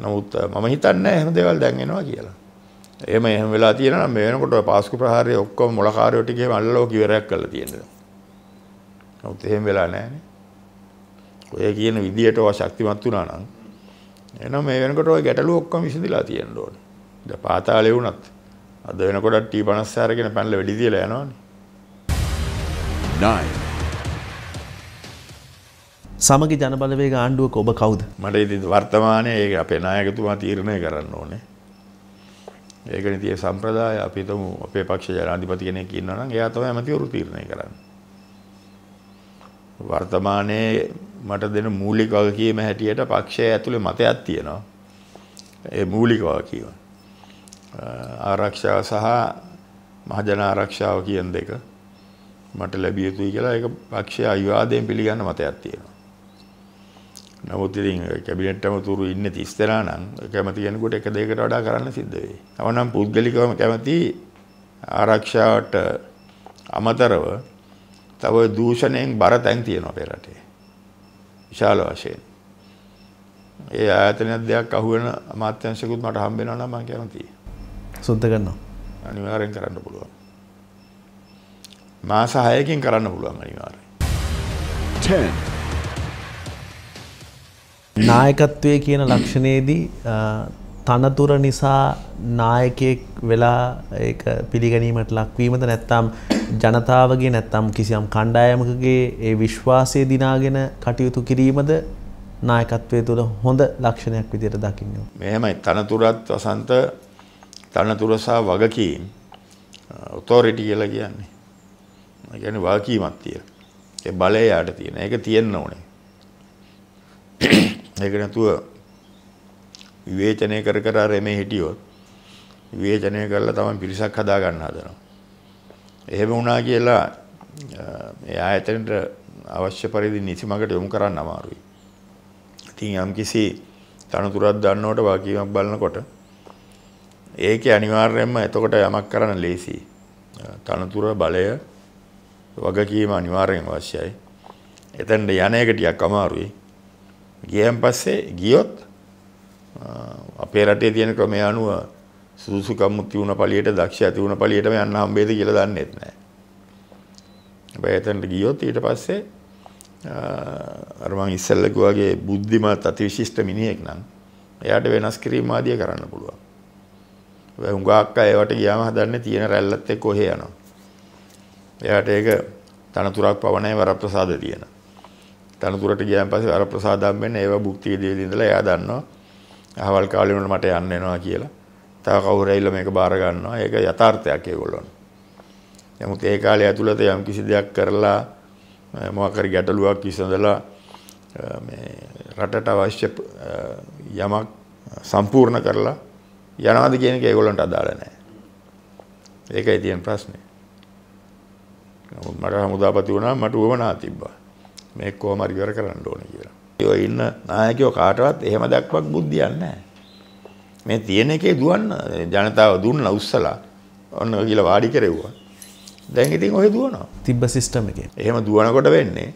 නමුත් මම හිතන්නේ එහෙම දේවල් දැන් එනවා කියලා. එහෙම එහෙම වෙලා තියෙනවා නම් මේ වෙනකොට ඔය පාස්කු ප්‍රහාරයේ ඔක්කොම මොලකාරයෝ ටික එහෙම අල්ලෝ කිවරයක් කරලා තියෙනවා. නමුත් එහෙම වෙලා නැහැනේ. ඔය කියන විදියට ඔය ශක්තිමත් වුණා නම් එහෙනම් මේ වෙනකොට ඔය ගැටලු ඔක්කොම විසඳලා තියෙන්න ඕන. දැන් පාතාලේ වුණත් අද වෙනකොට T50 අරගෙන පැනලා වැඩි දියලා යනවනේ. 9 සමගි ජනබලවේග ආණ්ඩුවක ඔබ කවුද? මට ඉතින් වර්තමානයේ ඒක අපේ නායකතුමා තීරණය කරන්න ඕනේ. ඒකනේ තියෙන සම්ප්‍රදාය අපි හිතමු අපේ පක්ෂ ජනාධිපති කෙනෙක් ඉන්නවා නම් එයා තමයි ඇමතිවරු තීරණය කරන්නේ. වර්තමානයේ මට දෙන මූලික වගකීම හැටියට පක්ෂය ඇතුලේ මතයක් තියෙනවා. ඒ මූලික වගකීම. ආරක්ෂාව සහ මහජන ආරක්ෂාව කියන දෙක මට ලැබිය යුතුයි කියලා ඒක පක්ෂය අවිවාදයෙන් පිළිගන්න මතයක් තියෙනවා. නමුත් ඉතින් කැබිනට් අමතුරු ඉන්නේ 30 දෙනා නම් කැමති කෙනෙකුට එක දෙයකට වඩා කරන්න සිද්ධ වෙයි. තවනම් පුද්ගලිකවම කැමති ආරක්ෂාවට අමතරව තව දූෂණයෙන් බර තැන් තියෙනවා අපේ රටේ. විශාල වශයෙන්. ඒ ආයතන දෙයක් අහුවෙන අමාත්‍යංශිකුත් මට හම්බ වෙනවා නම් මම කැමතියි. සුද්ධ කරනවා. අනිවාර්යෙන් කරන්න පුළුවන්. මාස 6කින් කරන්න පුළුවන් අනිවාර්යෙන්. 10 නායකත්වය කියන ලක්ෂණයේදී තනතුර නිසා නායකයෙක් වෙලා පිළිගැනීමට ලක්වීමද නැත්තම් ජනතාවගේ නැත්තම් කිසියම් කණ්ඩායමකගේ ඒ විශ්වාසය දිනාගෙන කටයුතු කිරීමද නායකත්වය තුළ හොඳ ලක්ෂණයක් විදියට දකින්න. මෙහෙමයි තනතුරත් වසන්ත තනතුරසා වගකීම් ඔතෝරිටි කියලා කියන්නේ. ඒ කියන්නේ වගකීමක් තියෙන. ඒ බලය යාට තියෙන. ඒක තියෙන්න ඕනේ. ඒක නැතුව විවේචනය කර කර රෙමේ හිටියොත් විවේචනය කරලා තමයි පිරිසක් හදා ගන්න හදනවා. එහෙම වුණා කියලා මේ ආයතනට අවශ්‍ය පරිදි නිසි මඟට යොමු කරන්න අමාරුයි. ඉතින් යම්කිසි තනතුරක් දන්නකොට වාකියමක් බලනකොට ඒකේ අනිවාර්යයෙන්ම එතකොට යමක් කරන්න ලේසියි. තනතුර බලය වගකීම අනිවාර්යෙන් අවශ්‍යයි. එතෙන්ට යන එක ටිකක් අමාරුයි. ගියන් පස්සේ ගියොත් අපේ රටේ තියෙන ක්‍රමය අනුව සුදුසු කම්මුති වුණ පලියට දක්ෂ ඇති වුණ පලියටම යන්න හම්බේද කියලා දන්නෙත් නැහැ. හැබැයි එතනට ගියොත් ඊට පස්සේ අර මං ඉස්සෙල්ලා කිව්වාගේ බුද්ධිමත් අතිවිශිෂ්ට මිනිහෙක් නම් එයාට වෙනස් කිරීම ආදිය කරන්න පුළුවන්. හැබැයි හුඟක් අය ඒවට ගියාම හදන්නේ තියෙන රැල්ලත් එක්ක ඔහෙ යනවා. එයාට ඒක තනතුරක් පව නැහැ වරප්‍රසාද තියෙනවා. තනතුරට ගියන් පස්සේ අර ප්‍රසාදම් වෙන්න ඒව භුක්තිය දේලි ඉඳලා එයා දන්නවා. අහවල් කාලේ වුණා මට යන්න එනවා කියලා. තව කවුරු ඇවිල්ලා මේක බාර ගන්නවා. ඒක යථාර්ථයක් ඒගොල්ලොන්. නමුත් ඒ කාලය ඇතුළත යම් කිසි දෙයක් කරලා මොකක් හරි ගැටලුවක් විසඳලා මේ රටට අවශ්‍ය යමක් සම්පූර්ණ කරලා යනවාද කියන එක ඒගොල්ලන්ට අදාළ නැහැ. ඒකයි තියෙන ප්‍රශ්නේ. නමුත් මට හමුදාපති වුණා මට උවමනා තිබ්බා. මේ කොහොම හරි ඉවර කරන්න ඕනේ කියලා. ඔය ඉන්න නායකයෝ කාටවත් එහෙම දක්වක් බුද්ධියක් නැහැ. මේ තියෙන එකේ දුවන්න ජනතාව දුන්න උස්සලා ඔන්න කියලා වාඩි කෙරෙව්වා. දැන් ඉතින් ඔය දුවනවා. තිබ්බ සිස්ටම් එකේ. එහෙම දුවනකොට වෙන්නේ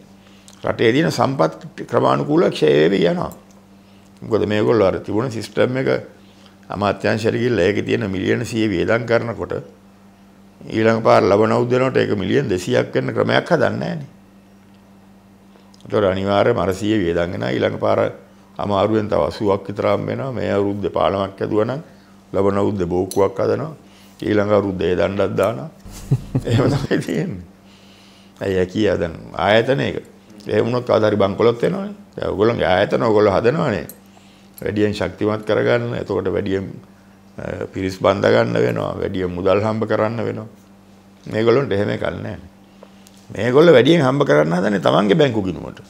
රටේ තියෙන සම්පත් ක්‍රමානුකූලව ක්ෂය වෙවි යනවා. මොකද මේගොල්ලෝ අර තිබුණ සිස්ටම් එක අමාත්‍යංශයට ගිහිල්ලා ඒකේ තියෙන මිලියන 100 වියදම් කරනකොට ඊළඟ පාර ලබන උදේනට ඒක මිලියන් 200ක් වෙන ක්‍රමයක් හදන්නේ නැහැ නේ. ඒතර අනිවාර්යයෙන්ම අරසිය වියදම් වෙනවා. ඊළඟ පාර අමාරුවෙන් තව 80ක් විතර හම්බ වෙනවා. මේ අවුරුද්ද පාලමක් ඇදුවා නම් ලබන අවුරුද්ද බෝක්කුවක් හදනවා. ඊළඟ අවුරුද්ද ඒ දණ්ඩක් දානවා. එහෙම තමයි තියෙන්නේ. ඇයි කියා දැන් ආයතනයක. ඒ වුණොත් ආදාරි බංකොලොත් වෙනවනේ. දැන් ඔයගොල්ලෝගේ ආයතන ඔයගොල්ලෝ හදනවනේ. වැඩියෙන් ශක්තිමත් කරගන්න. එතකොට වැඩියෙන් පිරිස් බඳ ගන්න වෙනවා. වැඩියෙන් මුදල් හම්බ කරන්න වෙනවා. මේගොල්ලොන්ට එහෙම එකක් නැහැ. මේගොල්ල වැඩියෙන් හම්බ කරන්න හදන්නේ තමන්ගේ බැංකු ගිණුමට.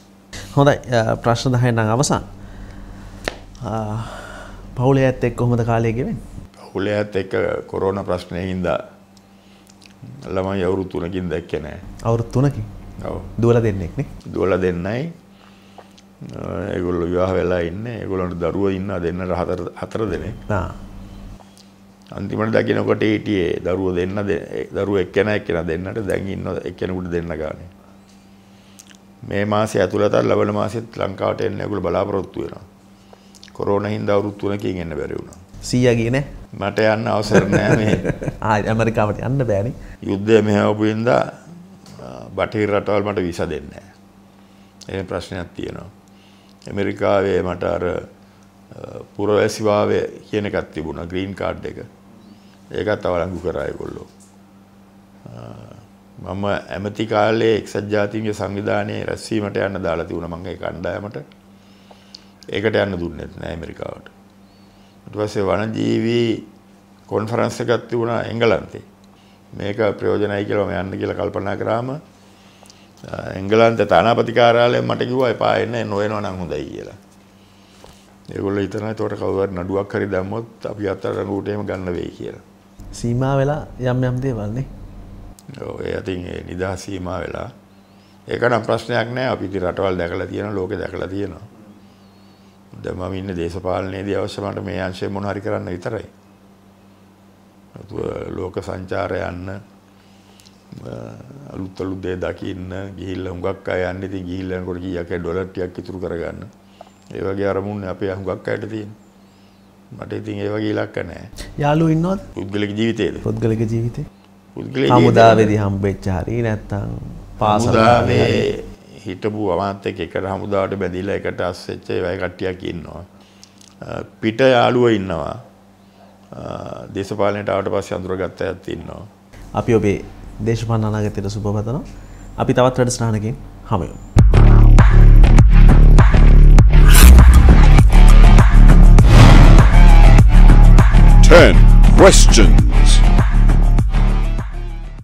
හොඳයි ප්‍රශ්න 10 නම් අවසන්. පවුලේ ඇත් එක්ක කොහොමද කාලය ගෙවෙන්නේ? පවුලේ ඇත් එක්ක කොරෝනා ප්‍රශ්නේ හින්දා ළමයි අවුරුදු 3කින් දැක්කේ නැහැ. අවුරුදු 3කින්? ඔව්. දුවලා දෙන්නෙක් නේ? දුවලා දෙන්නයි. ඒගොල්ලෝ විවාහ වෙලා ඉන්නේ. ඒගොල්ලන්ට දරුවෝ ඉන්නා දෙන්න හතර හතර දෙනෙක්. ආ. අන්තිමට දකිනකොට හිටියේ දරුවෝ දෙන්න දරුවෝ එක්කෙනා එක්කෙනා දෙන්නට දැන් ඉන්න එක්කෙනෙකුට දෙන්න ගානේ. මේ මාසේ ඇතුළතත් ලබන මාසෙත් ලංකාවට එන්න ඒගොල්ලෝ බලාපොරොත්තු වෙනවා. කොරෝනා හින්දා අවුරුදු 3කින් එන්න බැරි වුණා. සීයා ගියේ නෑ. මට යන්න අවසර නෑ මේ. ආ ඇමරිකාවට යන්න බෑනේ. යුද්ධය මෙහෙවපු හින්දා බටහිර රටවල් මට වීසා දෙන්නේ නෑ. එහෙම ප්‍රශ්නයක් තියෙනවා. ඇමරිකාවේ මට අර පුරවැසිභාවය කියන එකක් තිබුණා ග්‍රීන් කාඩ් එක. ඒකත් අවලංගු කරා ඒගොල්ලෝ. මම ඇමති කාලේ එක්සත් ජාතීන්ගේ සංවිධානයේ රැස්වීමට යන්න දාලා තිබුණා මම ඒ කණ්ඩායමට. ඒකට යන්න දුන්නේ නැහැ ඇමරිකාවට. ඊට පස්සේ වනජීවී කොන්ෆරන්ස් එකක් තිබුණා එංගලන්තේ. මේක ප්‍රයෝජනයි කියලා මම යන්න කියලා කල්පනා කරාම එංගලන්තේ තානාපති කාර්යාලයෙන් මට කිව්වා එපා එන්න නොයනවා නම් හොඳයි කියලා. ඒගොල්ලෝ හිතනවා ඒකට කවුරු හරි නඩුවක් හරි දැම්මොත් අපි අත්අඩංගුවට එහෙම ගන්න වෙයි කියලා. සීමා වෙලා යම් යම් දේවල්න්නේ ඒ ඇතින් ඒ නිදා සීමා වෙලා ඒකනම් ප්‍රශ්නයක් නෑ අපිති රටවල් දැකලා තියෙන ලෝක දැකලා තියෙනවා දැන් මම ඉන්නේ දේශපාලනයේදී අවශ්‍ය මට මේ අංශය මොන හරි කරන්න විතරයි ලෝක සංචාරය යන්න අලුත් අලුත් දේ දකින්න ගිහිල්ලා හුඟක් අය යන්නේ ඉතින් ගිහිල්ලා යනකොට කීයක් ඩොලර් ටිකක් ඉතුරු කරගන්න ඒ වගේ අරමුණ අපේ හුඟක් අයට තියෙනවා මට ඉතින් ඒ වගේ ඉලක්ක නැහැ යාළුවෝ ඉන්නවද පුද්ගලික ජීවිතේද පුද්ගලික ජීවිතේ පුද්ගලික හමුදාවේදී හම්බෙච්ච හරි නැත්තම් පාසලේ හිටපු අමාත්‍ය එකට හමුදාවට බැඳිලා එකට අස්සෙච්ච ඒ වගේ කට්ටියක් ඉන්නවා පිට යාළුවෝ ඉන්නවා දේශපාලනයට ආවට පස්සේ අඳුරගත්ත අයත් ඉන්නවා අපි ඔබේ දේශපාලන අනාගතයට සුබ පතනවා අපි තවත් වැඩසටහනකින් හමුවෙමු 10. Question